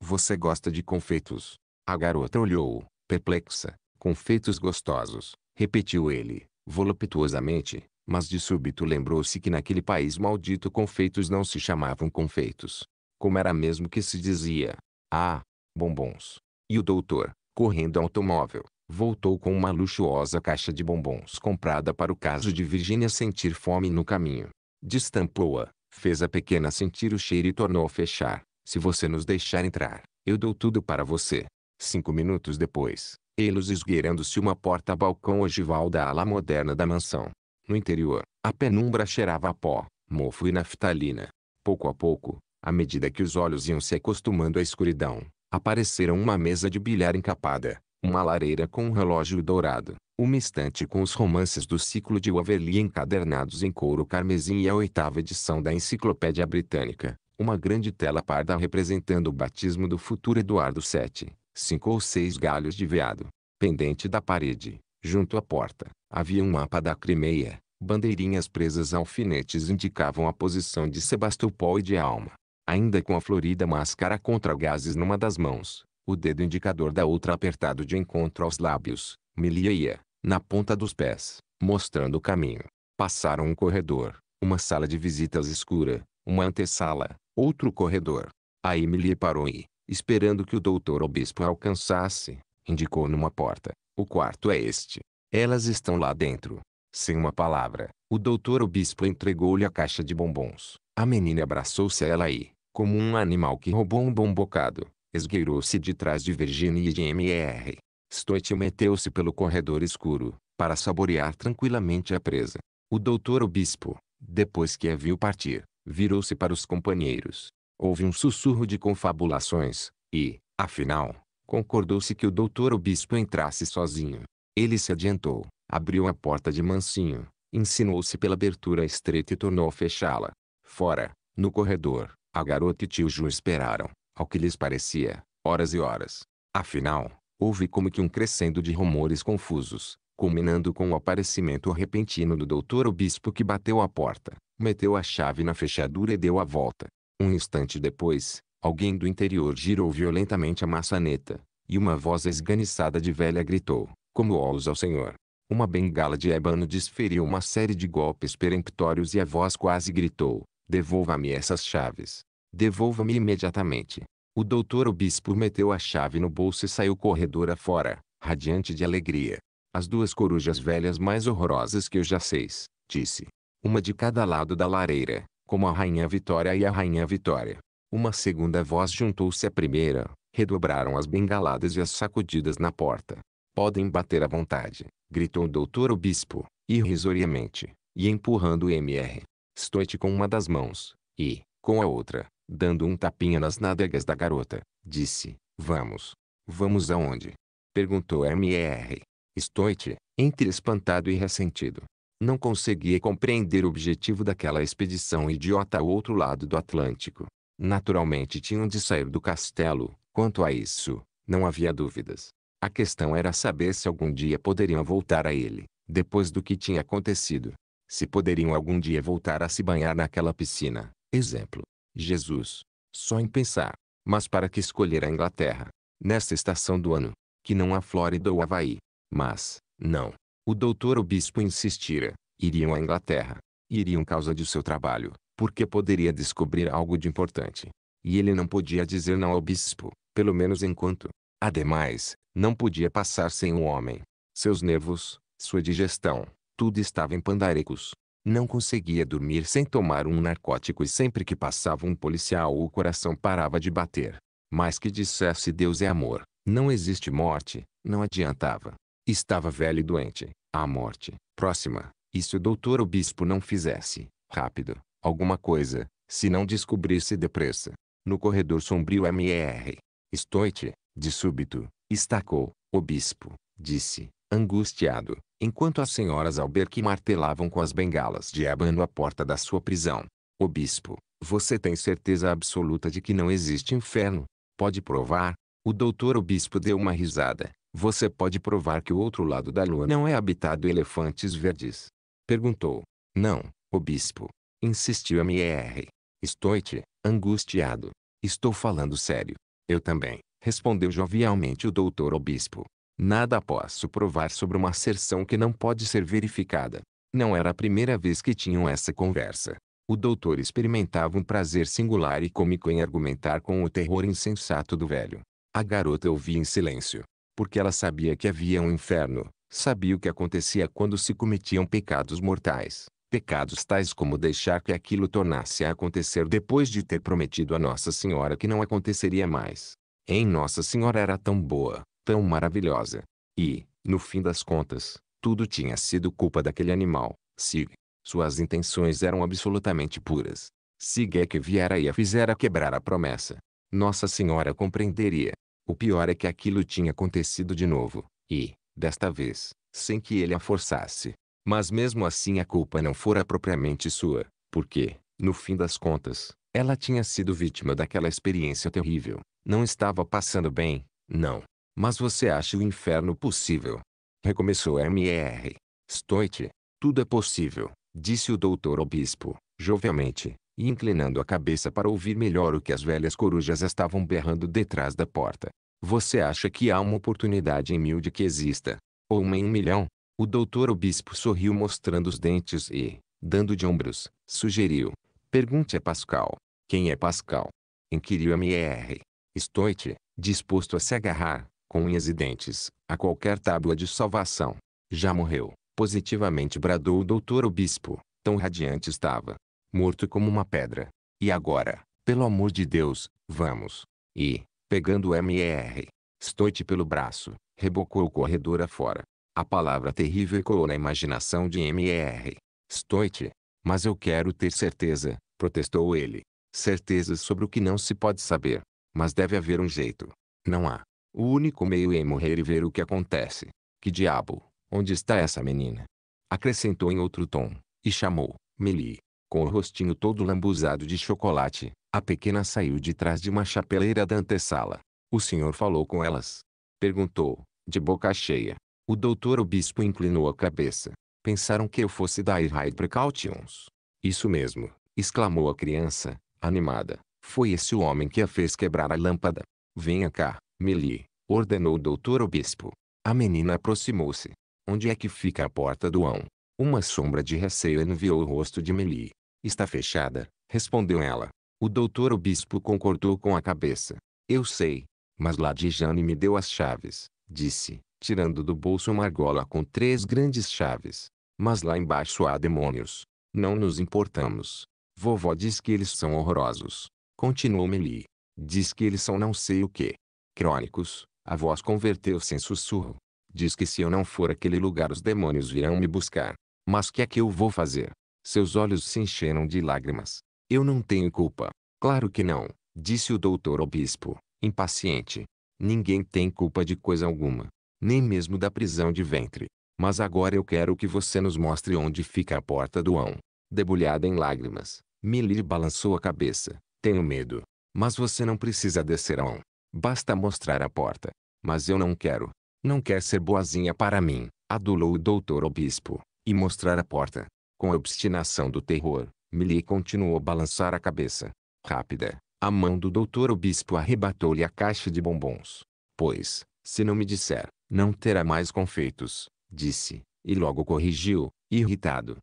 Você gosta de confeitos? A garota olhou, perplexa. Confeitos gostosos, repetiu ele, voluptuosamente, mas de súbito lembrou-se que naquele país maldito confeitos não se chamavam confeitos. Como era mesmo que se dizia? Ah, bombons. E o doutor, correndo ao automóvel, voltou com uma luxuosa caixa de bombons comprada para o caso de Virginia sentir fome no caminho. Destampou-a, fez a pequena sentir o cheiro e tornou a fechar. Se você nos deixar entrar, eu dou tudo para você. Cinco minutos depois, eles esgueirando-se uma porta-balcão ogival da ala moderna da mansão. No interior, a penumbra cheirava a pó, mofo e naftalina. Pouco a pouco, à medida que os olhos iam se acostumando à escuridão, apareceram uma mesa de bilhar encapada, uma lareira com um relógio dourado, uma estante com os romances do ciclo de Waverly encadernados em couro carmesim e a oitava edição da Enciclopédia Britânica, uma grande tela parda representando o batismo do futuro Eduardo VII, cinco ou seis galhos de veado, pendente da parede, junto à porta, havia um mapa da Crimeia, bandeirinhas presas a alfinetes indicavam a posição de Sebastopol e de Alma. Ainda com a florida máscara contra gases numa das mãos, o dedo indicador da outra apertado de encontro aos lábios, milheia, na ponta dos pés, mostrando o caminho. Passaram um corredor, uma sala de visitas escura, uma antessala, outro corredor. A Emily parou e, esperando que o doutor obispo alcançasse, indicou numa porta. O quarto é este. Elas estão lá dentro. Sem uma palavra, o doutor obispo entregou-lhe a caixa de bombons. A menina abraçou-se a ela e, como um animal que roubou um bom bocado, esgueirou-se de trás de Virginia e de M.R. Stoit meteu-se pelo corredor escuro, para saborear tranquilamente a presa. O doutor obispo, depois que a viu partir, virou-se para os companheiros. Houve um sussurro de confabulações, e, afinal, concordou-se que o doutor obispo entrasse sozinho. Ele se adiantou, abriu a porta de mansinho, insinuou-se pela abertura estreita e tornou a fechá-la. Fora, no corredor, a garota e tio Ju esperaram ao que lhes parecia, horas e horas. Afinal, houve como que um crescendo de rumores confusos, culminando com o aparecimento repentino do doutor obispo que bateu a porta, meteu a chave na fechadura e deu a volta. Um instante depois, alguém do interior girou violentamente a maçaneta, e uma voz esganiçada de velha gritou, como olhos ao senhor. Uma bengala de ébano desferiu uma série de golpes peremptórios e a voz quase gritou, devolva-me essas chaves. Devolva-me imediatamente. O doutor obispo meteu a chave no bolso e saiu corredor afora, radiante de alegria. As duas corujas velhas mais horrorosas que eu já seis, disse. Uma de cada lado da lareira, como a rainha Vitória e a rainha Vitória. Uma segunda voz juntou-se à primeira, redobraram as bengaladas e as sacudidas na porta. Podem bater à vontade, gritou o doutor obispo, irrisoriamente, e empurrando o MR. Stoite com uma das mãos, e, com a outra, dando um tapinha nas nádegas da garota, disse, vamos. Vamos aonde? Perguntou M.R. Stoit, entre espantado e ressentido. Não conseguia compreender o objetivo daquela expedição idiota ao outro lado do Atlântico. Naturalmente tinham de sair do castelo, quanto a isso, não havia dúvidas. A questão era saber se algum dia poderiam voltar a ele, depois do que tinha acontecido. Se poderiam algum dia voltar a se banhar naquela piscina, exemplo. Jesus. Só em pensar. Mas para que escolher a Inglaterra? Nesta estação do ano. Que não a Flórida ou Havaí. Mas, não. O doutor obispo insistira. Iriam à Inglaterra. Iriam causa de seu trabalho. Porque poderia descobrir algo de importante. E ele não podia dizer não ao bispo. Pelo menos enquanto. Ademais, não podia passar sem o um homem. Seus nervos, sua digestão, tudo estava em pandarecos. Não conseguia dormir sem tomar um narcótico e sempre que passava um policial o coração parava de bater. Mas que dissesse Deus é amor, não existe morte, não adiantava. Estava velho e doente, a morte, próxima. E se o doutor bispo não fizesse, rápido, alguma coisa, se não descobrisse depressa. No corredor sombrio MR. Estoite, de súbito, estacou, bispo, disse, angustiado enquanto as senhoras Alberque martelavam com as bengalas de abano a porta da sua prisão. O bispo, você tem certeza absoluta de que não existe inferno? Pode provar? O doutor obispo deu uma risada. Você pode provar que o outro lado da lua não é habitado elefantes verdes? Perguntou. Não, obispo, bispo. Insistiu M.R. Estou-te, angustiado. Estou falando sério. Eu também, respondeu jovialmente o doutor obispo. Nada posso provar sobre uma asserção que não pode ser verificada. Não era a primeira vez que tinham essa conversa. O doutor experimentava um prazer singular e cômico em argumentar com o terror insensato do velho. A garota ouvia em silêncio, porque ela sabia que havia um inferno, sabia o que acontecia quando se cometiam pecados mortais, pecados tais como deixar que aquilo tornasse a acontecer depois de ter prometido a Nossa Senhora que não aconteceria mais. Em Nossa Senhora era tão boa, tão maravilhosa. E, no fim das contas, tudo tinha sido culpa daquele animal, Sig. Suas intenções eram absolutamente puras. Sig é que viera e a fizera quebrar a promessa. Nossa Senhora compreenderia. O pior é que aquilo tinha acontecido de novo, e, desta vez, sem que ele a forçasse. Mas mesmo assim a culpa não fora propriamente sua, porque, no fim das contas, ela tinha sido vítima daquela experiência terrível. Não estava passando bem, não. Mas você acha o inferno possível? Recomeçou M.R. Stoit. Tudo é possível, disse o doutor obispo, jovialmente, e inclinando a cabeça para ouvir melhor o que as velhas corujas estavam berrando detrás da porta. Você acha que há uma oportunidade em mil de que exista? Ou uma em um milhão? O doutor obispo sorriu mostrando os dentes e, dando de ombros, sugeriu. Pergunte a Pascal. Quem é Pascal? Inquiriu M.R. Stoit, disposto a se agarrar, com unhas e dentes, a qualquer tábua de salvação. Já morreu, positivamente bradou o doutor o bispo, tão radiante estava. Morto como uma pedra. E agora, pelo amor de Deus, vamos. E, pegando o M.E.R., Stoit pelo braço, rebocou o corredor afora. A palavra terrível ecoou na imaginação de M.E.R. Stoit. Mas eu quero ter certeza, protestou ele. Certezas sobre o que não se pode saber. Mas deve haver um jeito. Não há. O único meio é morrer e ver o que acontece. Que diabo, onde está essa menina? Acrescentou em outro tom, e chamou, Meli. Com o rostinho todo lambuzado de chocolate, a pequena saiu de trás de uma chapeleira da antessala. O senhor falou com elas? Perguntou, de boca cheia. O doutor obispo inclinou a cabeça. Pensaram que eu fosse dar high precautions. Isso mesmo, exclamou a criança, animada. Foi esse o homem que a fez quebrar a lâmpada. Venha cá, Meli, ordenou o doutor obispo. A menina aproximou-se. Onde é que fica a porta do ão? Uma sombra de receio enviou o rosto de Meli. Está fechada, respondeu ela. O doutor obispo concordou com a cabeça. Eu sei. Mas Ladijane me deu as chaves, disse, tirando do bolso uma argola com três grandes chaves. Mas lá embaixo há demônios. Não nos importamos. Vovó diz que eles são horrorosos. Continuou Meli. Diz que eles são não sei o quê. Crônicos, a voz converteu-se em sussurro. Diz que se eu não for aquele lugar os demônios virão me buscar. Mas que é que eu vou fazer? Seus olhos se encheram de lágrimas. Eu não tenho culpa. Claro que não, disse o doutor obispo, impaciente. Ninguém tem culpa de coisa alguma, nem mesmo da prisão de ventre. Mas agora eu quero que você nos mostre onde fica a porta do ão. Debulhada em lágrimas, Milly balançou a cabeça. Tenho medo. Mas você não precisa descer ao ão. Basta mostrar a porta. Mas eu não quero. Não quer ser boazinha para mim, adulou o doutor obispo, e mostrar a porta. Com a obstinação do terror, Millie continuou a balançar a cabeça. Rápida, a mão do doutor obispo arrebatou-lhe a caixa de bombons. Pois, se não me disser, não terá mais confeitos, disse, e logo corrigiu, irritado.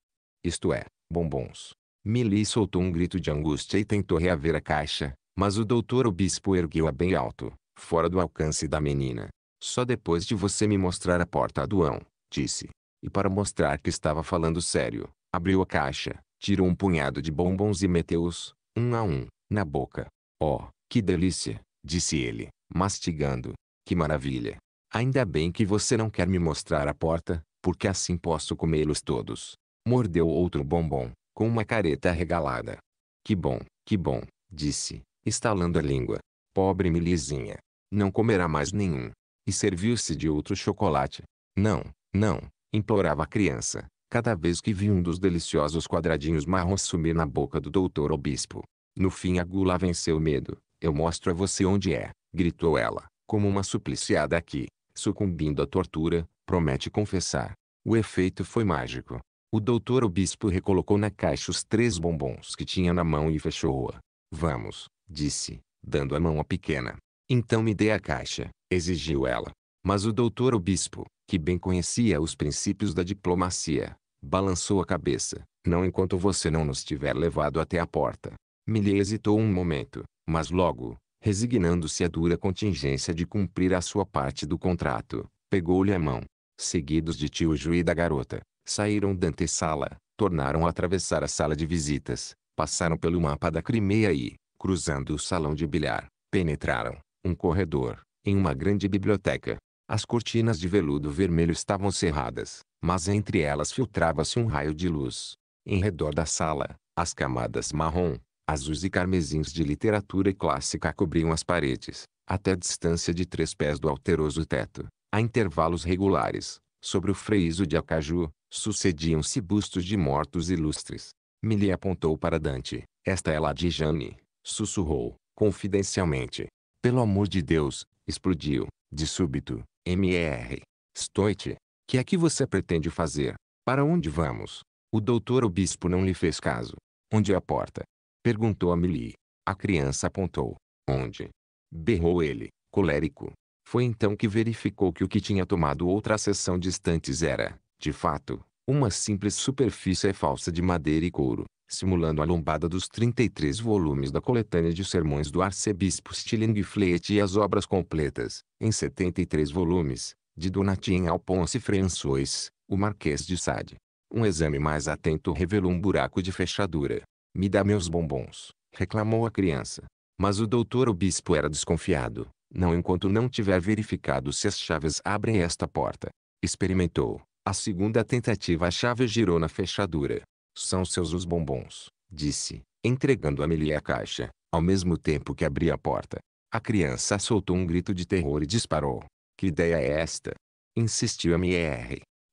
Isto é, bombons. Millie soltou um grito de angústia e tentou reaver a caixa, mas o doutor obispo ergueu-a bem alto, fora do alcance da menina. Só depois de você me mostrar a porta doão, disse. E para mostrar que estava falando sério, abriu a caixa, tirou um punhado de bombons e meteu-os, um a um, na boca. Oh, que delícia, disse ele, mastigando. Que maravilha. Ainda bem que você não quer me mostrar a porta, porque assim posso comê-los todos. Mordeu outro bombom, com uma careta regalada. Que bom, que bom, disse, estalando a língua. Pobre Milizinha. Não comerá mais nenhum. E serviu-se de outro chocolate. Não, não, implorava a criança, cada vez que via um dos deliciosos quadradinhos marrons sumir na boca do doutor obispo. No fim a gula venceu o medo. Eu mostro a você onde é, gritou ela, como uma supliciada aqui, sucumbindo à tortura, promete confessar. O efeito foi mágico. O doutor obispo recolocou na caixa os três bombons que tinha na mão e fechou-a. Vamos, disse, dando a mão à pequena. Então me dê a caixa, exigiu ela. Mas o doutor obispo, que bem conhecia os princípios da diplomacia, balançou a cabeça. Não enquanto você não nos tiver levado até a porta. Milly hesitou um momento, mas logo, resignando-se à dura contingência de cumprir a sua parte do contrato, pegou-lhe a mão. Seguidos de tio Ju e da garota, saíram da antessala, tornaram a atravessar a sala de visitas, passaram pelo mapa da Crimeia e, cruzando o salão de bilhar, penetraram, um corredor, em uma grande biblioteca. As cortinas de veludo vermelho estavam cerradas, mas entre elas filtrava-se um raio de luz. Em redor da sala, as camadas marrom, azuis e carmesins de literatura clássica cobriam as paredes, até a distância de três pés do alteroso teto. A intervalos regulares, sobre o freiso de acaju, sucediam-se bustos de mortos ilustres. Milly apontou para Dante. Esta é a Jane sussurrou, confidencialmente. Pelo amor de Deus, explodiu, de súbito, M.E.R. Stoite, Que é que você pretende fazer? Para onde vamos? O doutor obispo não lhe fez caso. Onde é a porta? Perguntou a Milly. A criança apontou. Onde? Berrou ele, colérico. Foi então que verificou que o que tinha tomado outra seção de estantes era, de fato, uma simples superfície falsa de madeira e couro simulando a lombada dos 33 volumes da coletânea de sermões do arcebispo Stillingfleet Fleet e as obras completas, em 73 volumes, de Donatien Alphonse François, o Marquês de Sade. Um exame mais atento revelou um buraco de fechadura. Me dá meus bombons, reclamou a criança. Mas o doutor obispo era desconfiado, não enquanto não tiver verificado se as chaves abrem esta porta. Experimentou. A segunda tentativa a chave girou na fechadura. São seus os bombons, disse, entregando a Amelie a caixa, ao mesmo tempo que abria a porta. A criança soltou um grito de terror e disparou. Que ideia é esta? Insistiu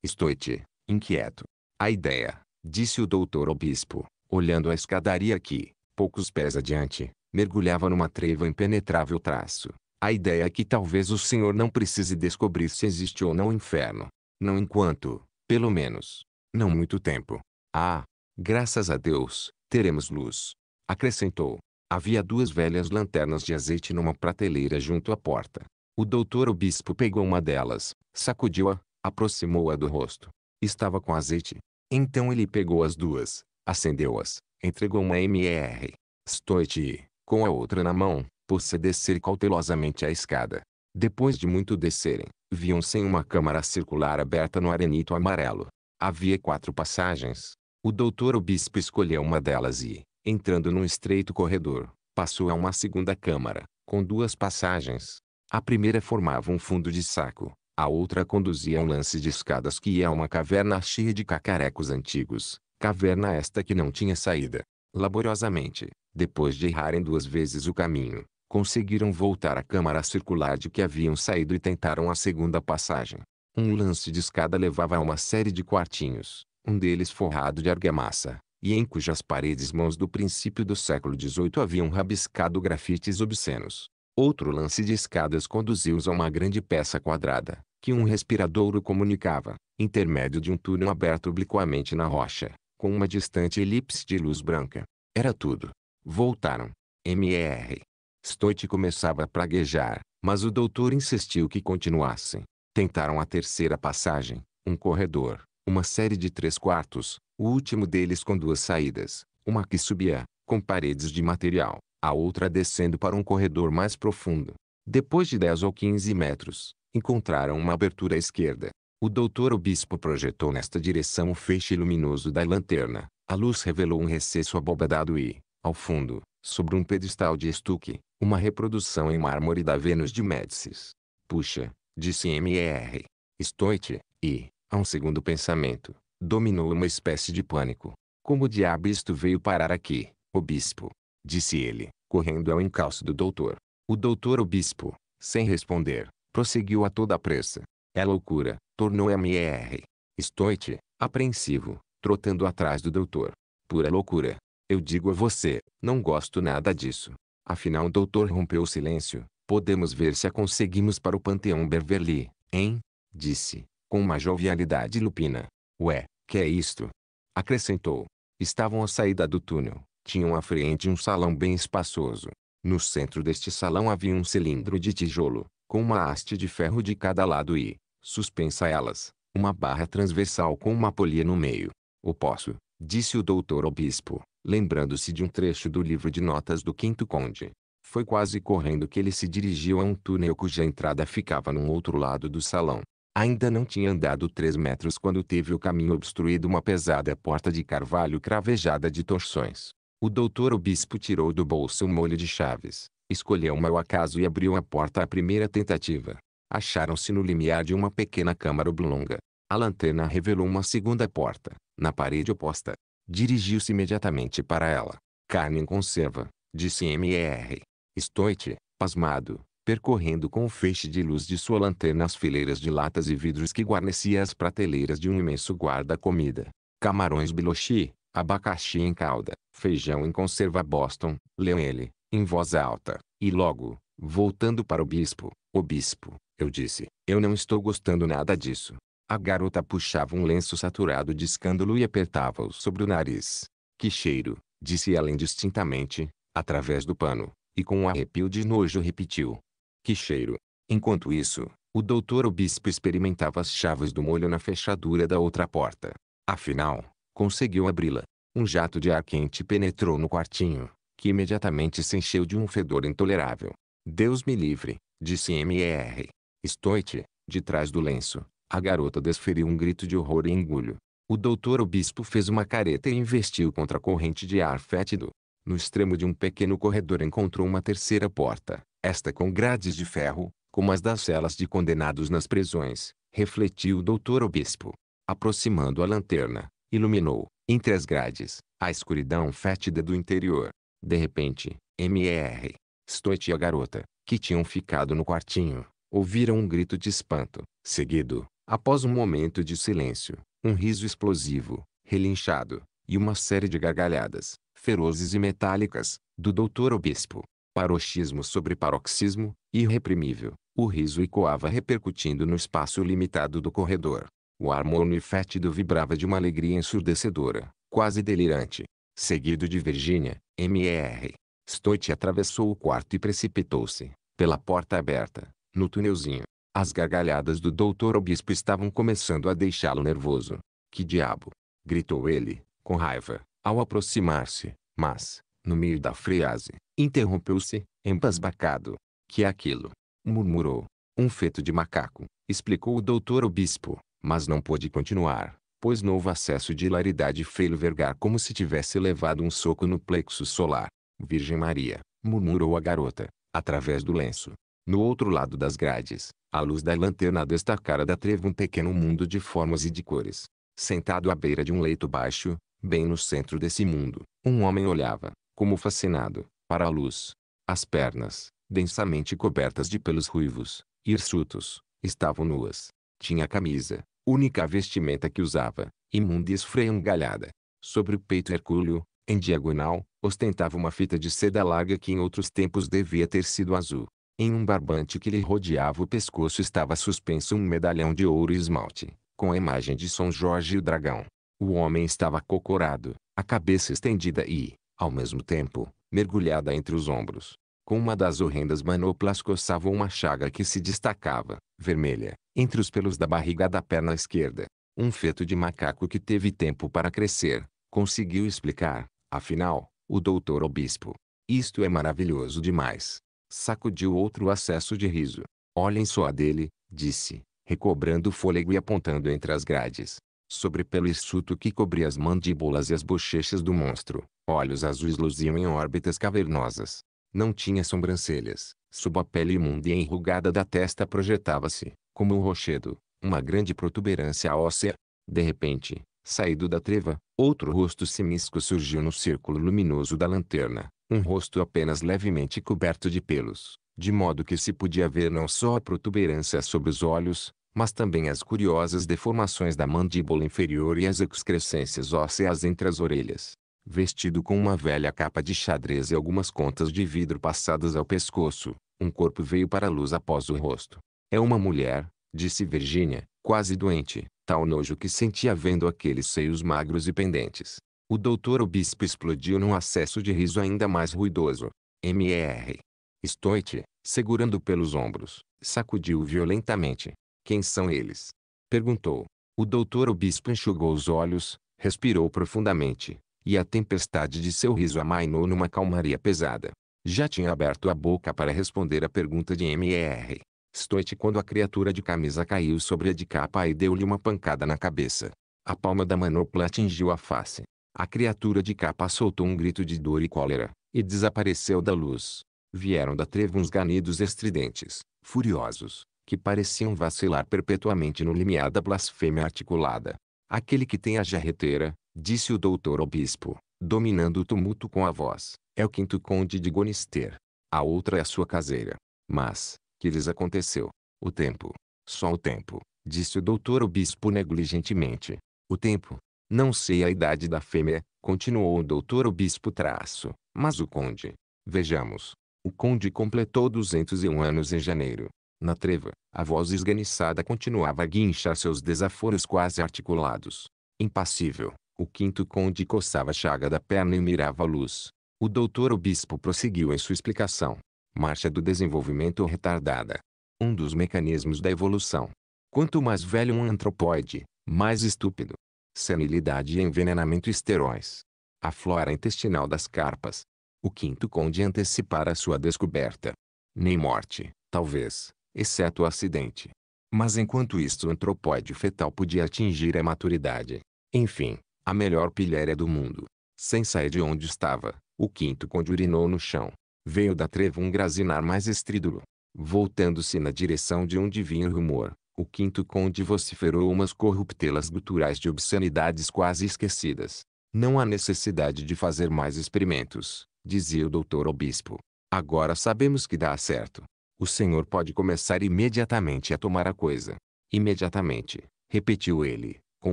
estou te inquieto. A ideia, disse o doutor obispo, olhando a escadaria que, poucos pés adiante, mergulhava numa treva impenetrável traço. A ideia é que talvez o senhor não precise descobrir se existe ou não o inferno. Não enquanto, pelo menos, não muito tempo. Ah, Graças a Deus, teremos luz. Acrescentou. Havia duas velhas lanternas de azeite numa prateleira junto à porta. O doutor o bispo pegou uma delas, sacudiu-a, aproximou-a do rosto. Estava com azeite. Então ele pegou as duas, acendeu-as, entregou uma MR. Stoit, com a outra na mão, pôs-se a descer cautelosamente a escada. Depois de muito descerem, viam-se em uma câmara circular aberta no arenito amarelo. Havia quatro passagens, o doutor obispo escolheu uma delas e, entrando num estreito corredor, passou a uma segunda câmara, com duas passagens. A primeira formava um fundo de saco, a outra conduzia a um lance de escadas que ia é a uma caverna cheia de cacarecos antigos, caverna esta que não tinha saída. Laboriosamente, depois de errarem duas vezes o caminho, conseguiram voltar à câmara circular de que haviam saído e tentaram a segunda passagem. Um lance de escada levava a uma série de quartinhos, um deles forrado de argamassa, e em cujas paredes mãos do princípio do século XVIII haviam rabiscado grafites obscenos. Outro lance de escadas conduziu-os a uma grande peça quadrada, que um respiradouro comunicava, intermédio de um túnel aberto obliquamente na rocha, com uma distante elipse de luz branca. Era tudo. Voltaram. M.R. Stoit começava a praguejar, mas o doutor insistiu que continuassem. Tentaram a terceira passagem, um corredor, uma série de três quartos, o último deles com duas saídas, uma que subia, com paredes de material, a outra descendo para um corredor mais profundo. Depois de 10 ou 15 metros, encontraram uma abertura à esquerda. O doutor obispo projetou nesta direção o feixe luminoso da lanterna. A luz revelou um recesso abobadado e, ao fundo, sobre um pedestal de estuque, uma reprodução em mármore da Vênus de Médicis. Puxa, disse M.R. Stoit, e, a um segundo pensamento, dominou uma espécie de pânico. Como diabo isto veio parar aqui, o bispo? Disse ele, correndo ao encalço do doutor. O doutor o bispo, sem responder, prosseguiu a toda a pressa. É loucura, tornou M.R. Estoite, apreensivo, trotando atrás do doutor. Pura loucura. Eu digo a você, não gosto nada disso. Afinal o doutor rompeu o silêncio. Podemos ver se a conseguimos para o Panteão Beverly, hein? Disse com uma jovialidade lupina. Ué, que é isto? Acrescentou. Estavam à saída do túnel. Tinham à frente um salão bem espaçoso. No centro deste salão havia um cilindro de tijolo, com uma haste de ferro de cada lado e, suspensa elas, uma barra transversal com uma polia no meio. O poço, disse o doutor ao bispo, lembrando-se de um trecho do livro de notas do quinto conde. Foi quase correndo que ele se dirigiu a um túnel cuja entrada ficava num outro lado do salão. Ainda não tinha andado três metros quando teve o caminho obstruído uma pesada porta de carvalho cravejada de torções. O doutor obispo tirou do bolso um molho de chaves, escolheu uma ao acaso e abriu a porta à primeira tentativa. Acharam-se no limiar de uma pequena câmara oblonga. A lanterna revelou uma segunda porta, na parede oposta. Dirigiu-se imediatamente para ela. Carne em conserva, disse M.R. Estoite, pasmado, percorrendo com o feixe de luz de sua lanterna as fileiras de latas e vidros que guarnecia as prateleiras de um imenso guarda-comida. Camarões biloxi, abacaxi em calda, feijão em conserva Boston, leu ele, em voz alta, e logo, voltando para o bispo, o bispo, eu disse, eu não estou gostando nada disso. A garota puxava um lenço saturado de escândalo e apertava-o sobre o nariz. Que cheiro, disse ela indistintamente, através do pano, e com um arrepio de nojo repetiu, que cheiro! Enquanto isso, o doutor obispo experimentava as chaves do molho na fechadura da outra porta. Afinal, conseguiu abri-la. Um jato de ar quente penetrou no quartinho, que imediatamente se encheu de um fedor intolerável. Deus me livre, disse M.R. Estoite, de trás do lenço. A garota desferiu um grito de horror e engulho. O doutor obispo fez uma careta e investiu contra a corrente de ar fétido. No extremo de um pequeno corredor encontrou uma terceira porta, esta com grades de ferro, como as das celas de condenados nas prisões, refletiu o doutor obispo. Aproximando a lanterna, iluminou, entre as grades, a escuridão fétida do interior. De repente, M.E.R., Stoit e a garota, que tinham ficado no quartinho, ouviram um grito de espanto, seguido, após um momento de silêncio, um riso explosivo, relinchado, e uma série de gargalhadas, ferozes e metálicas, do doutor obispo paroxismo sobre paroxismo, irreprimível, o riso ecoava repercutindo no espaço limitado do corredor. O harmônio fétido vibrava de uma alegria ensurdecedora, quase delirante. Seguido de Virginia, M.R. Stoite atravessou o quarto e precipitou-se, pela porta aberta, no túnelzinho. As gargalhadas do doutor obispo estavam começando a deixá-lo nervoso. Que diabo! gritou ele, com raiva, ao aproximar-se, mas, no meio da frase, interrompeu-se, embasbacado. Que é aquilo? Murmurou. Um feto de macaco, explicou o doutor obispo, mas não pôde continuar, pois novo acesso de hilaridade fez lo vergar como se tivesse levado um soco no plexo solar. Virgem Maria, murmurou a garota, através do lenço. No outro lado das grades, a luz da lanterna destacara da treva um pequeno mundo de formas e de cores. Sentado à beira de um leito baixo, bem no centro desse mundo, um homem olhava, como fascinado, para a luz. As pernas, densamente cobertas de pelos ruivos, hirsutos, estavam nuas. Tinha camisa, única vestimenta que usava, imunda e esfreangalhada. Sobre o peito hercúleo, em diagonal, ostentava uma fita de seda larga que em outros tempos devia ter sido azul. Em um barbante que lhe rodeava o pescoço estava suspenso um medalhão de ouro e esmalte, com a imagem de São Jorge e o dragão. O homem estava cocorado, a cabeça estendida e, ao mesmo tempo, mergulhada entre os ombros. Com uma das horrendas manoplas coçava uma chaga que se destacava, vermelha, entre os pelos da barriga da perna esquerda. Um feto de macaco que teve tempo para crescer, conseguiu explicar, afinal, o doutor obispo. Isto é maravilhoso demais. Sacudiu outro acesso de riso. Olhem só a dele, disse, recobrando o fôlego e apontando entre as grades sobre pelo enxuto que cobria as mandíbulas e as bochechas do monstro. Olhos azuis luziam em órbitas cavernosas. Não tinha sobrancelhas. Sob a pele imunda e enrugada da testa projetava-se, como um rochedo, uma grande protuberância óssea. De repente, saído da treva, outro rosto simisco surgiu no círculo luminoso da lanterna. Um rosto apenas levemente coberto de pelos, de modo que se podia ver não só a protuberância sobre os olhos, mas também as curiosas deformações da mandíbula inferior e as excrescências ósseas entre as orelhas. Vestido com uma velha capa de xadrez e algumas contas de vidro passadas ao pescoço, um corpo veio para a luz após o rosto. É uma mulher, disse Virginia, quase doente, tal nojo que sentia vendo aqueles seios magros e pendentes. O doutor Obispo explodiu num acesso de riso ainda mais ruidoso. M.R. Stoit, segurando pelos ombros, sacudiu violentamente. Quem são eles? Perguntou. O doutor obispo enxugou os olhos, respirou profundamente, e a tempestade de seu riso amainou numa calmaria pesada. Já tinha aberto a boca para responder a pergunta de M.E.R. Stoit quando a criatura de camisa caiu sobre a de capa e deu-lhe uma pancada na cabeça. A palma da manopla atingiu a face. A criatura de capa soltou um grito de dor e cólera, e desapareceu da luz. Vieram da treva uns ganidos estridentes, furiosos que pareciam vacilar perpetuamente no limiar da blasfêmia articulada. Aquele que tem a jarreteira, disse o doutor obispo, dominando o tumulto com a voz, é o quinto conde de Gonister. A outra é a sua caseira. Mas, que lhes aconteceu? O tempo. Só o tempo, disse o doutor obispo negligentemente. O tempo. Não sei a idade da fêmea, continuou o doutor obispo traço, mas o conde. Vejamos. O conde completou 201 anos em janeiro. Na treva, a voz esganiçada continuava a guinchar seus desaforos quase articulados. Impassível, o quinto conde coçava a chaga da perna e mirava a luz. O doutor obispo prosseguiu em sua explicação. Marcha do desenvolvimento retardada. Um dos mecanismos da evolução. Quanto mais velho um antropóide, mais estúpido. Senilidade e envenenamento esteróis. A flora intestinal das carpas. O quinto conde antecipara sua descoberta. Nem morte, talvez, exceto o acidente. Mas enquanto isto o antropóide fetal podia atingir a maturidade. Enfim, a melhor pilhéria do mundo. Sem sair de onde estava, o quinto conde urinou no chão. Veio da treva um grazinar mais estrídulo. Voltando-se na direção de onde vinha o rumor, o quinto conde vociferou umas corruptelas guturais de obscenidades quase esquecidas. Não há necessidade de fazer mais experimentos, dizia o doutor obispo. bispo. Agora sabemos que dá certo. O senhor pode começar imediatamente a tomar a coisa. Imediatamente, repetiu ele, com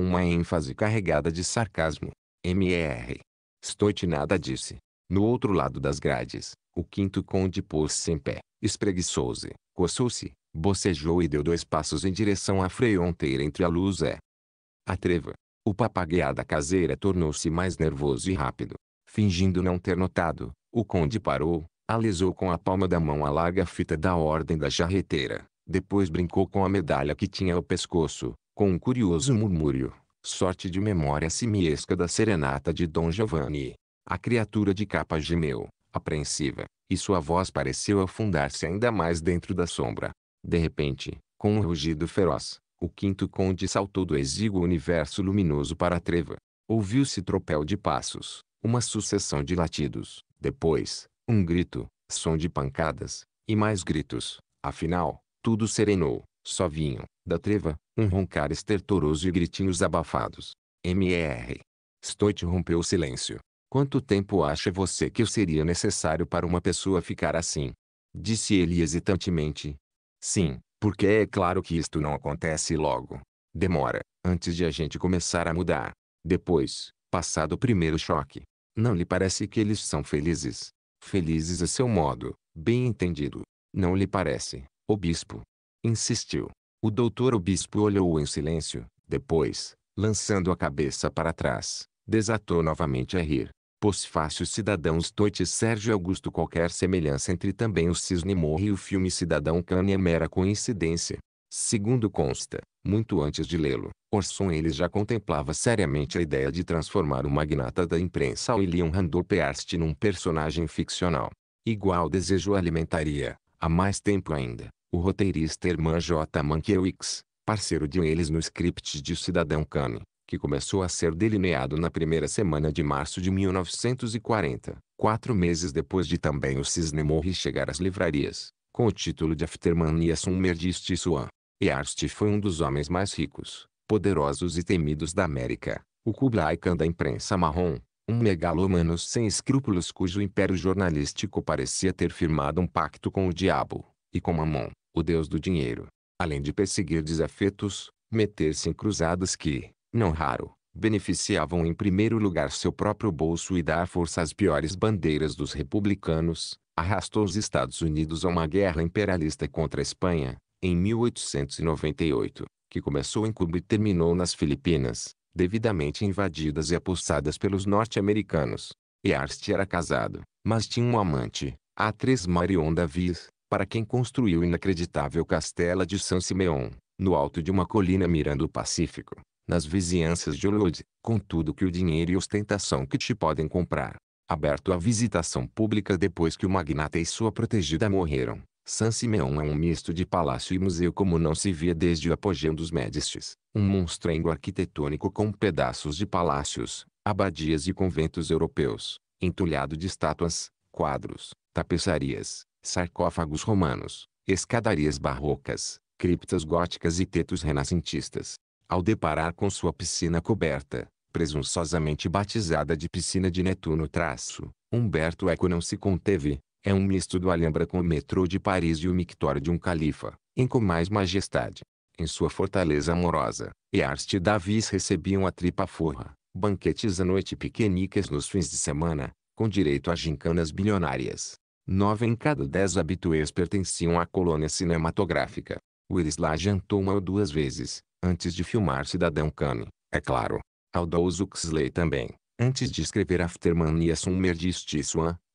uma ênfase carregada de sarcasmo. M.R. Stoit nada disse. No outro lado das grades, o quinto conde pôs-se em pé, espreguiçou-se, coçou-se, bocejou e deu dois passos em direção à fronteira entre a luz e a treva. O papagaio caseira tornou-se mais nervoso e rápido. Fingindo não ter notado, o conde parou, Alisou com a palma da mão a larga fita da ordem da jarreteira. Depois brincou com a medalha que tinha ao pescoço, com um curioso murmúrio. Sorte de memória simiesca da serenata de Dom Giovanni. A criatura de capa gemeu, apreensiva, e sua voz pareceu afundar-se ainda mais dentro da sombra. De repente, com um rugido feroz, o quinto conde saltou do exíguo universo luminoso para a treva. Ouviu-se tropel de passos, uma sucessão de latidos. Depois, um grito, som de pancadas, e mais gritos. Afinal, tudo serenou. Só vinham, da treva, um roncar estertoroso e gritinhos abafados. M.R. Stoit rompeu o silêncio. Quanto tempo acha você que seria necessário para uma pessoa ficar assim? Disse ele hesitantemente. Sim, porque é claro que isto não acontece logo. Demora, antes de a gente começar a mudar. Depois, passado o primeiro choque. Não lhe parece que eles são felizes? felizes a seu modo, bem entendido. Não lhe parece, o bispo? Insistiu. O doutor obispo olhou-o em silêncio, depois, lançando a cabeça para trás, desatou novamente a rir. Pôs fácil Cidadão Stoit e Sérgio Augusto qualquer semelhança entre também o Cisne Morre e o filme Cidadão Kane é mera coincidência. Segundo consta, muito antes de lê-lo, Orson eles já contemplava seriamente a ideia de transformar o magnata da imprensa William Randolph Hearst num personagem ficcional. Igual desejo alimentaria, há mais tempo ainda, o roteirista Herman J. Mankiewicz, parceiro de eles no script de Cidadão Kane, que começou a ser delineado na primeira semana de março de 1940, quatro meses depois de também o Cisne Morri chegar às livrarias, com o título de Aftermania Summer de Swan. Earst foi um dos homens mais ricos, poderosos e temidos da América, o Kublai Khan da imprensa marrom, um megalomano sem escrúpulos cujo império jornalístico parecia ter firmado um pacto com o diabo, e com Mamon, o deus do dinheiro. Além de perseguir desafetos, meter-se em cruzadas que, não raro, beneficiavam em primeiro lugar seu próprio bolso e dar força às piores bandeiras dos republicanos, arrastou os Estados Unidos a uma guerra imperialista contra a Espanha, em 1898 que começou em Cuba e terminou nas Filipinas, devidamente invadidas e apossadas pelos norte-americanos. Earst era casado, mas tinha um amante, a atriz Marion Davis, para quem construiu o inacreditável castelo de San Simeon, no alto de uma colina mirando o Pacífico, nas vizinhanças de Hollywood, com tudo que o dinheiro e ostentação que te podem comprar. Aberto à visitação pública depois que o magnata e sua protegida morreram, San Simeão é um misto de palácio e museu como não se via desde o apogeu dos Médicis, um monstrengo arquitetônico com pedaços de palácios, abadias e conventos europeus, entulhado de estátuas, quadros, tapeçarias, sarcófagos romanos, escadarias barrocas, criptas góticas e tetos renascentistas. Ao deparar com sua piscina coberta, presunçosamente batizada de Piscina de Netuno traço, Humberto Eco não se conteve, é um misto do Alhambra com o metrô de Paris e o mictório de um califa, em com mais majestade. Em sua fortaleza amorosa, Earst e Davis recebiam a tripa forra, banquetes à noite e pequenicas nos fins de semana, com direito a gincanas bilionárias. Nove em cada dez habituês pertenciam à colônia cinematográfica. O Irisla jantou uma ou duas vezes, antes de filmar Cidadão Kane, é claro. Aldous Huxley também, antes de escrever Afterman e A Summer de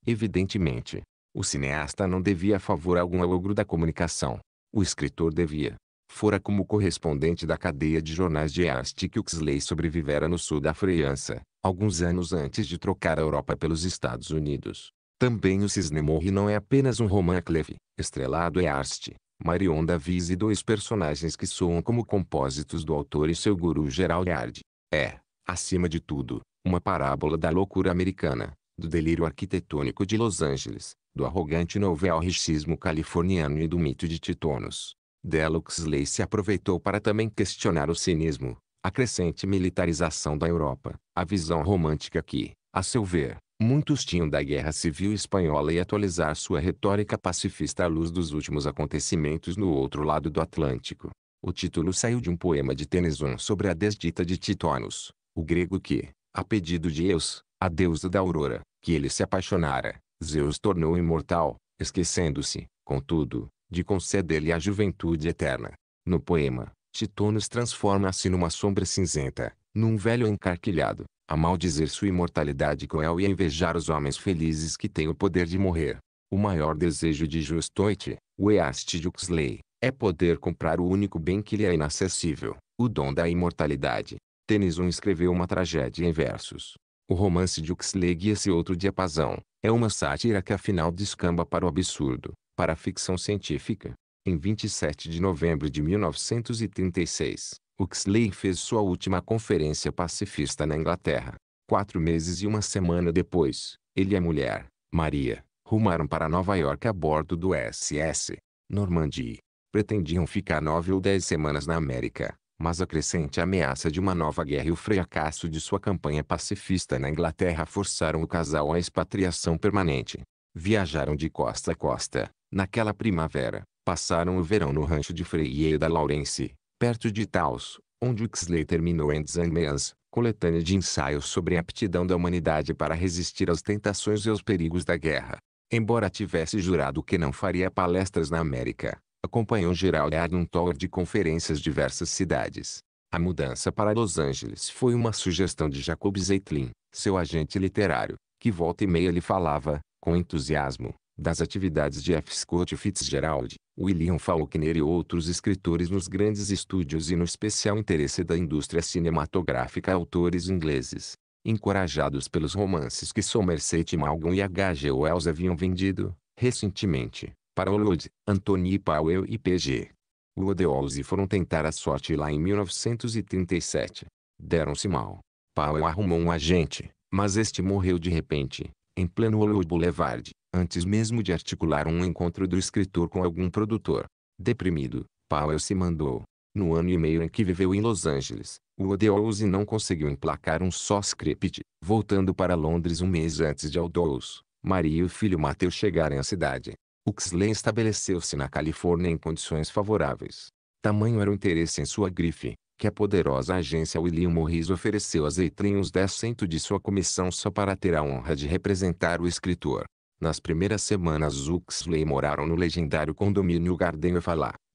evidentemente. O cineasta não devia favor algum ao ogro da comunicação. O escritor devia. Fora como correspondente da cadeia de jornais de East que Huxley sobrevivera no sul da França, alguns anos antes de trocar a Europa pelos Estados Unidos. Também o Cisne Morre não é apenas um romance cleve, estrelado East, Marion Davis e dois personagens que soam como compósitos do autor e seu guru Gerald Yard. É, acima de tudo, uma parábola da loucura americana, do delírio arquitetônico de Los Angeles, do arrogante novel richismo californiano e do mito de Titonos. Deluxley Ley se aproveitou para também questionar o cinismo, a crescente militarização da Europa, a visão romântica que, a seu ver, muitos tinham da Guerra Civil Espanhola e atualizar sua retórica pacifista à luz dos últimos acontecimentos no outro lado do Atlântico. O título saiu de um poema de Tennyson sobre a desdita de Titonos, o grego que, a pedido de Eus, a deusa da aurora, que ele se apaixonara, Zeus tornou imortal, esquecendo-se, contudo, de conceder-lhe a juventude eterna. No poema, Titonos transforma-se numa sombra cinzenta, num velho encarquilhado, a maldizer sua imortalidade cruel e a invejar os homens felizes que têm o poder de morrer. O maior desejo de Justoite, o Easte de Huxley, é poder comprar o único bem que lhe é inacessível, o dom da imortalidade. Tennyson escreveu uma tragédia em versos. O romance de Huxley guia-se outro diapasão, é uma sátira que afinal descamba para o absurdo, para a ficção científica. Em 27 de novembro de 1936, Huxley fez sua última conferência pacifista na Inglaterra. Quatro meses e uma semana depois, ele e a mulher, Maria, rumaram para Nova York a bordo do SS Normandie. Pretendiam ficar nove ou dez semanas na América, mas a crescente ameaça de uma nova guerra e o fracasso de sua campanha pacifista na Inglaterra forçaram o casal à expatriação permanente. Viajaram de costa a costa, naquela primavera, passaram o verão no rancho de Freire da Laurence, perto de Taos, onde Huxley terminou em Zangmeans, coletânea de ensaios sobre a aptidão da humanidade para resistir às tentações e aos perigos da guerra. Embora tivesse jurado que não faria palestras na América, acompanhou Gerald Arnon tour de conferências diversas cidades. A mudança para Los Angeles foi uma sugestão de Jacob Zeitlin, seu agente literário, que volta e meia lhe falava, com entusiasmo, das atividades de F. Scott Fitzgerald, William Faulkner e outros escritores nos grandes estúdios e no especial interesse da indústria cinematográfica a autores ingleses. Encorajados pelos romances que Somerset Maugham e H. G. Wells haviam vendido, recentemente, para Parolod, Anthony Powell e P.G. Wodehouse foram tentar a sorte lá em 1937. Deram-se mal. Powell arrumou um agente, mas este morreu de repente, em pleno Hollywood Boulevard, antes mesmo de articular um encontro do escritor com algum produtor. Deprimido, Powell se mandou. No ano e meio em que viveu em Los Angeles, o não conseguiu emplacar um só script, voltando para Londres um mês antes de Aldous, Maria e o filho Mateu chegarem à cidade. Huxley estabeleceu-se na Califórnia em condições favoráveis. Tamanho era o interesse em sua grife, que a poderosa agência William Morris ofereceu a Zeitlin uns 10% de sua comissão só para ter a honra de representar o escritor. Nas primeiras semanas Huxley moraram no legendário condomínio Garden of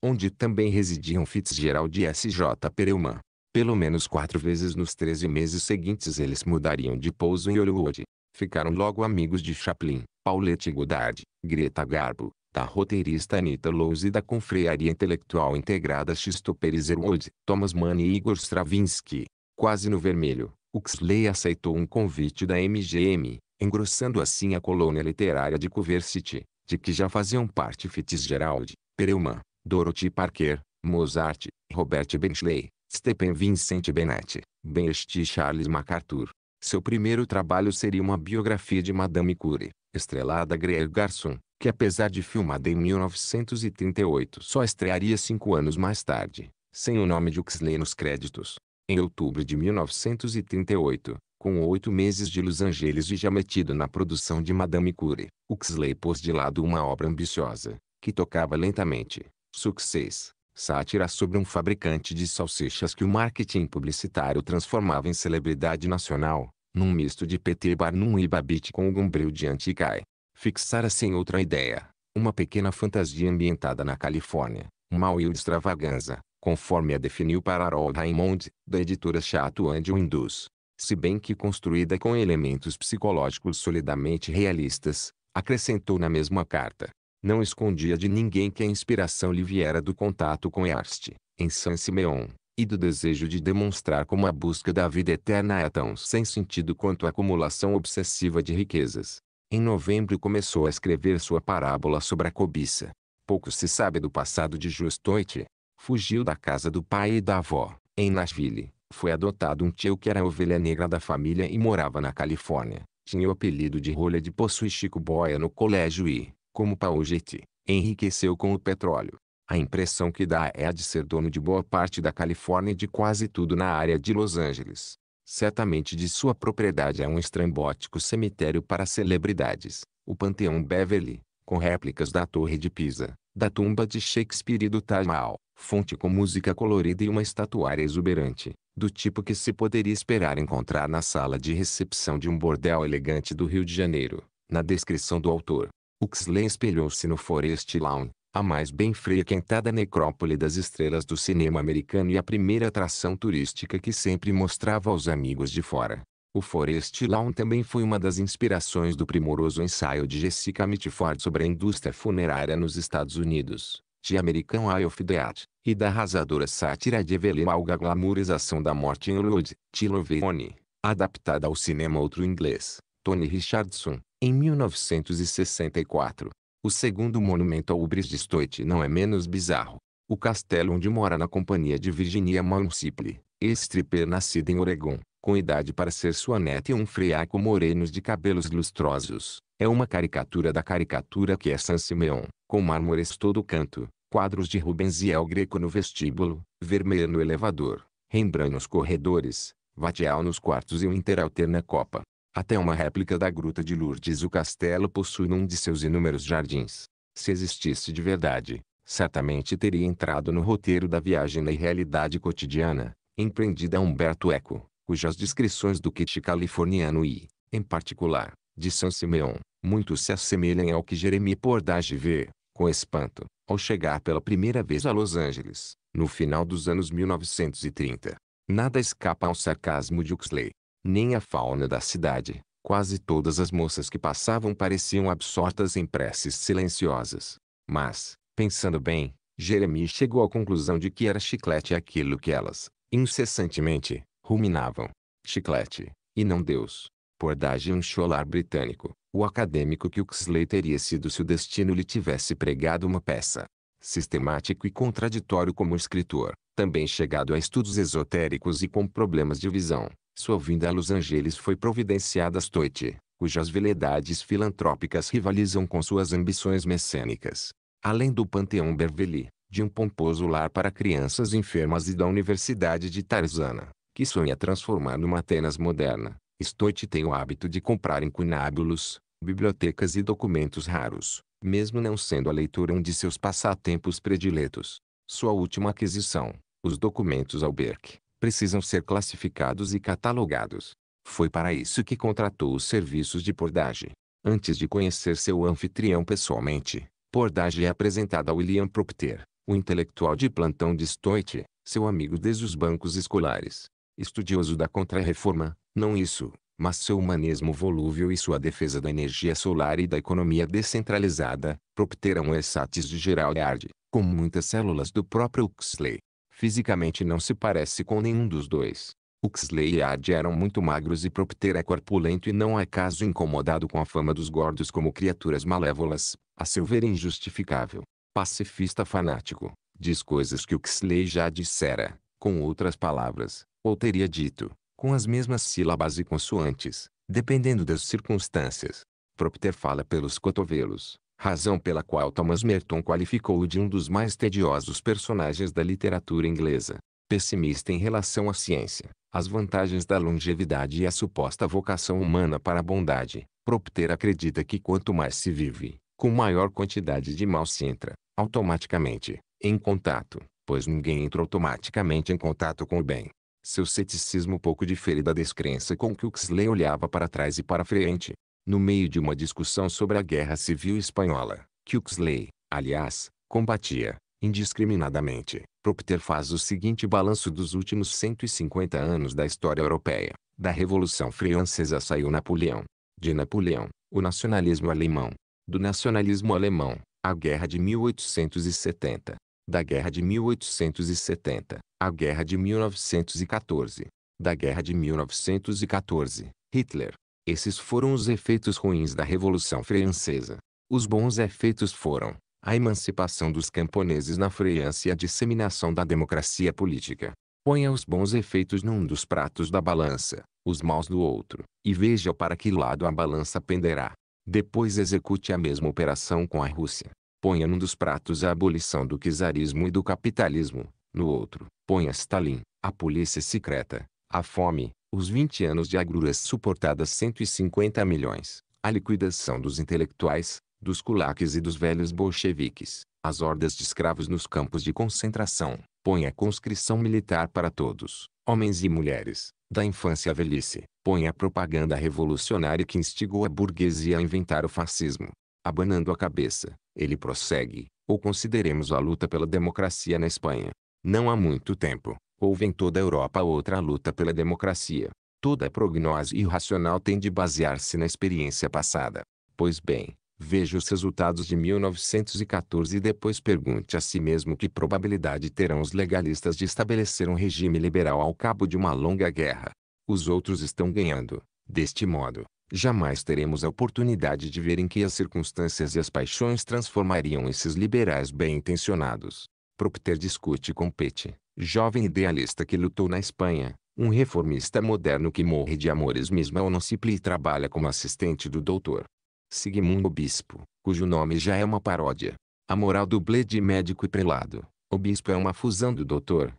onde também residiam Fitzgerald e S.J. Perelman. Pelo menos quatro vezes nos 13 meses seguintes eles mudariam de pouso em Hollywood ficaram logo amigos de Chaplin, Paulette Goddard, Greta Garbo, da roteirista Anita Loos e da confrearia intelectual integrada Xisto Zerwood, Thomas Mann e Igor Stravinsky. Quase no vermelho, Huxley aceitou um convite da MGM, engrossando assim a colônia literária de Coversity, de que já faziam parte Fitzgerald, Perelman, Dorothy Parker, Mozart, Robert Benchley, Stephen Vincent Bennett, Ben e Charles MacArthur. Seu primeiro trabalho seria uma biografia de Madame Curie, estrelada Greer Garson, que apesar de filmada em 1938 só estrearia cinco anos mais tarde, sem o nome de Huxley nos créditos. Em outubro de 1938, com oito meses de Los Angeles e já metido na produção de Madame Curie, Huxley pôs de lado uma obra ambiciosa, que tocava lentamente, success, sátira sobre um fabricante de salsichas que o marketing publicitário transformava em celebridade nacional, num misto de PT Barnum e Babit com o Gumbril de Anticai. Fixara-se em outra ideia, uma pequena fantasia ambientada na Califórnia, mal e extravaganza, conforme a definiu para Harold Raymond, da editora Chato and Windows. Se bem que construída com elementos psicológicos solidamente realistas, acrescentou na mesma carta. Não escondia de ninguém que a inspiração lhe viera do contato com Earste, em San Simeon, e do desejo de demonstrar como a busca da vida eterna é tão sem sentido quanto a acumulação obsessiva de riquezas. Em novembro começou a escrever sua parábola sobre a cobiça. Pouco se sabe do passado de Justoite. Fugiu da casa do pai e da avó, em Nashville. Foi adotado um tio que era ovelha negra da família e morava na Califórnia. Tinha o apelido de rolha de poço e Chico Boia no colégio e, como Paugete, enriqueceu com o petróleo. A impressão que dá é a de ser dono de boa parte da Califórnia e de quase tudo na área de Los Angeles. Certamente de sua propriedade é um estrambótico cemitério para celebridades, o Panteão Beverly, com réplicas da Torre de Pisa, da tumba de Shakespeare e do Taj Mahal, fonte com música colorida e uma estatuária exuberante, do tipo que se poderia esperar encontrar na sala de recepção de um bordel elegante do Rio de Janeiro, na descrição do autor. Huxley espelhou-se no Forest Lawn, a mais bem frequentada necrópole das estrelas do cinema americano e a primeira atração turística que sempre mostrava aos amigos de fora. O Forest Lawn também foi uma das inspirações do primoroso ensaio de Jessica Mitford sobre a indústria funerária nos Estados Unidos, de American Eye of the Art, e da arrasadora sátira de Evelyn Malga Glamourização da Morte em Hollywood, de Lovone, adaptada ao cinema outro inglês, Tony Richardson, em 1964, o segundo monumento ao Ubris de Stoit não é menos bizarro. O castelo onde mora na companhia de Virginia Munciple, ex-stripper nascida em Oregon, com idade para ser sua neta e um freaco morenos de cabelos lustrosos, é uma caricatura da caricatura que é San Simeon, com mármores todo canto, quadros de Rubens e El Greco no vestíbulo, Vermeer no elevador, Rembrandt nos corredores, Vatial nos quartos e o Interalter na copa. Até uma réplica da Gruta de Lourdes o castelo possui num de seus inúmeros jardins. Se existisse de verdade, certamente teria entrado no roteiro da viagem na realidade cotidiana, empreendida a Humberto Eco, cujas descrições do kit californiano e, em particular, de São Simeão, muito se assemelham ao que Jeremy Pordage vê, com espanto, ao chegar pela primeira vez a Los Angeles, no final dos anos 1930. Nada escapa ao sarcasmo de Huxley nem a fauna da cidade. Quase todas as moças que passavam pareciam absortas em preces silenciosas. Mas, pensando bem, Jeremias chegou à conclusão de que era chiclete aquilo que elas, incessantemente, ruminavam. Chiclete, e não Deus. Por Dage um cholar britânico, o acadêmico que o Xley teria sido se o destino lhe tivesse pregado uma peça. Sistemático e contraditório como escritor, também chegado a estudos esotéricos e com problemas de visão, sua vinda a Los Angeles foi providenciada astoite, cujas veleidades filantrópicas rivalizam com suas ambições mecênicas. Além do Panteão Beverly, de um pomposo lar para crianças enfermas e da Universidade de Tarzana, que sonha transformar numa Atenas moderna, Stoit tem o hábito de comprar incunábulos, bibliotecas e documentos raros, mesmo não sendo a leitura um de seus passatempos prediletos. Sua última aquisição, os documentos Alberque precisam ser classificados e catalogados. Foi para isso que contratou os serviços de Pordage. Antes de conhecer seu anfitrião pessoalmente, Pordage é apresentado a William Procter, o intelectual de plantão de Stoite, seu amigo desde os bancos escolares. Estudioso da Contra-Reforma, não isso, mas seu humanismo volúvel e sua defesa da energia solar e da economia descentralizada, Procter é um ex de Gerald Yard, com muitas células do próprio Huxley. Fisicamente não se parece com nenhum dos dois. Huxley e Ad eram muito magros e Propter é corpulento e não é caso incomodado com a fama dos gordos como criaturas malévolas, a seu ver injustificável. Pacifista fanático, diz coisas que Huxley já dissera, com outras palavras, ou teria dito, com as mesmas sílabas e consoantes, dependendo das circunstâncias. Propter fala pelos cotovelos, razão pela qual Thomas Merton qualificou-o de um dos mais tediosos personagens da literatura inglesa. Pessimista em relação à ciência, às vantagens da longevidade e à suposta vocação humana para a bondade, Propter acredita que quanto mais se vive, com maior quantidade de mal se entra, automaticamente, em contato, pois ninguém entra automaticamente em contato com o bem. Seu ceticismo pouco difere da descrença com que Huxley olhava para trás e para frente, no meio de uma discussão sobre a Guerra Civil Espanhola, que Huxley, aliás, combatia, indiscriminadamente. Procter faz o seguinte balanço dos últimos 150 anos da história europeia. Da Revolução Francesa saiu Napoleão. De Napoleão, o nacionalismo alemão. Do nacionalismo alemão, a Guerra de 1870. Da Guerra de 1870, a Guerra de 1914. Da Guerra de 1914, Hitler, esses foram os efeitos ruins da Revolução Francesa. Os bons efeitos foram a emancipação dos camponeses na França e a disseminação da democracia política. Ponha os bons efeitos num dos pratos da balança, os maus do outro, e veja para que lado a balança penderá. Depois execute a mesma operação com a Rússia. Ponha num dos pratos a abolição do czarismo e do capitalismo, no outro, ponha Stalin, a polícia secreta, a fome, os 20 anos de agruras suportadas 150 milhões, a liquidação dos intelectuais, dos kulaks e dos velhos bolcheviques, as hordas de escravos nos campos de concentração, põe a conscrição militar para todos, homens e mulheres, da infância à velhice, põe a propaganda revolucionária que instigou a burguesia a inventar o fascismo. Abanando a cabeça, ele prossegue, ou consideremos a luta pela democracia na Espanha. Não há muito tempo, Houve em toda a Europa outra luta pela democracia. Toda prognose irracional tem de basear-se na experiência passada. Pois bem, veja os resultados de 1914 e depois pergunte a si mesmo que probabilidade terão os legalistas de estabelecer um regime liberal ao cabo de uma longa guerra. Os outros estão ganhando. Deste modo, jamais teremos a oportunidade de ver em que as circunstâncias e as paixões transformariam esses liberais bem intencionados. Procter discute com Pete jovem idealista que lutou na Espanha, um reformista moderno que morre de amores mesmo ao Nocipli e trabalha como assistente do doutor Sigmundo Bispo, cujo nome já é uma paródia. A moral do de médico e prelado, o bispo é uma fusão do doutor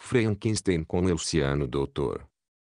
Frankenstein com Luciano doutor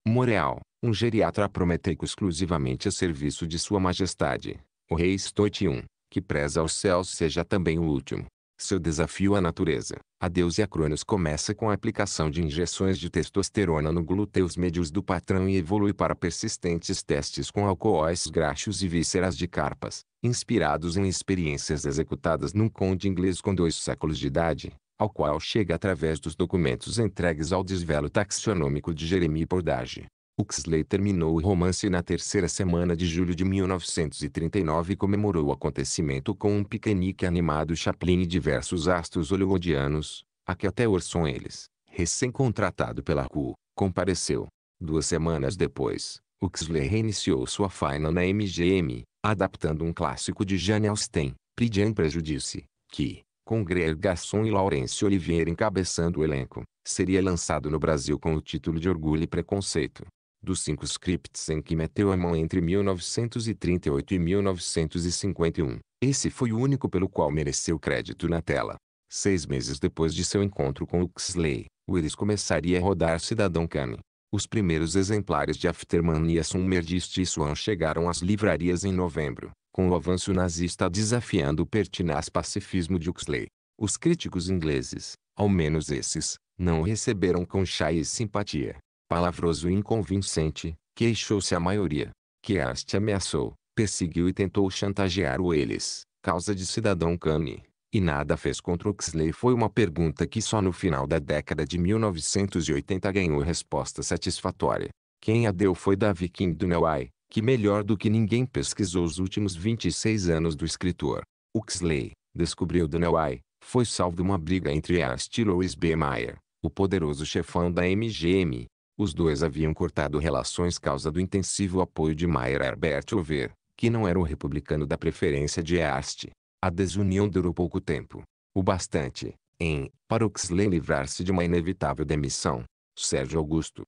Moreal, um geriatra prometeico exclusivamente a serviço de sua majestade, o rei I, que preza aos céus seja também o último seu desafio à natureza, a Deus e a Cronos começa com a aplicação de injeções de testosterona no glúteos médios do patrão e evolui para persistentes testes com alcoóis graxos e vísceras de carpas, inspirados em experiências executadas num conde inglês com dois séculos de idade, ao qual chega através dos documentos entregues ao desvelo taxonômico de Jeremy Pordage. Huxley terminou o romance na terceira semana de julho de 1939 e comemorou o acontecimento com um piquenique animado Chaplin e diversos astros hollywoodianos, a que até Orson Welles, recém-contratado pela RU, compareceu. Duas semanas depois, Huxley reiniciou sua faina na MGM, adaptando um clássico de Jane Austen, Pride Prejudice, que, com Greer Gasson e Laurence Olivier encabeçando o elenco, seria lançado no Brasil com o título de Orgulho e Preconceito dos cinco scripts em que meteu a mão entre 1938 e 1951. Esse foi o único pelo qual mereceu crédito na tela. Seis meses depois de seu encontro com Huxley, Willis começaria a rodar Cidadão Kane. Os primeiros exemplares de Afterman e Assumerdist e Swan chegaram às livrarias em novembro, com o avanço nazista desafiando o pertinaz pacifismo de Huxley. Os críticos ingleses, ao menos esses, não receberam com chá e simpatia palavroso e inconvincente, queixou-se a maioria. Que haste ameaçou, perseguiu e tentou chantagear o eles, causa de cidadão Kane, e nada fez contra Oxley foi uma pergunta que só no final da década de 1980 ganhou resposta satisfatória. Quem a deu foi Davi King Dunaway, que melhor do que ninguém pesquisou os últimos 26 anos do escritor. Huxley, descobriu Dunaway, foi salvo de uma briga entre Ast e Louis B. Mayer, o poderoso chefão da MGM, os dois haviam cortado relações causa do intensivo apoio de Mayer Herbert Hoover, que não era o republicano da preferência de East. A desunião durou pouco tempo. O bastante, em, para Oxley livrar-se de uma inevitável demissão. Sérgio Augusto,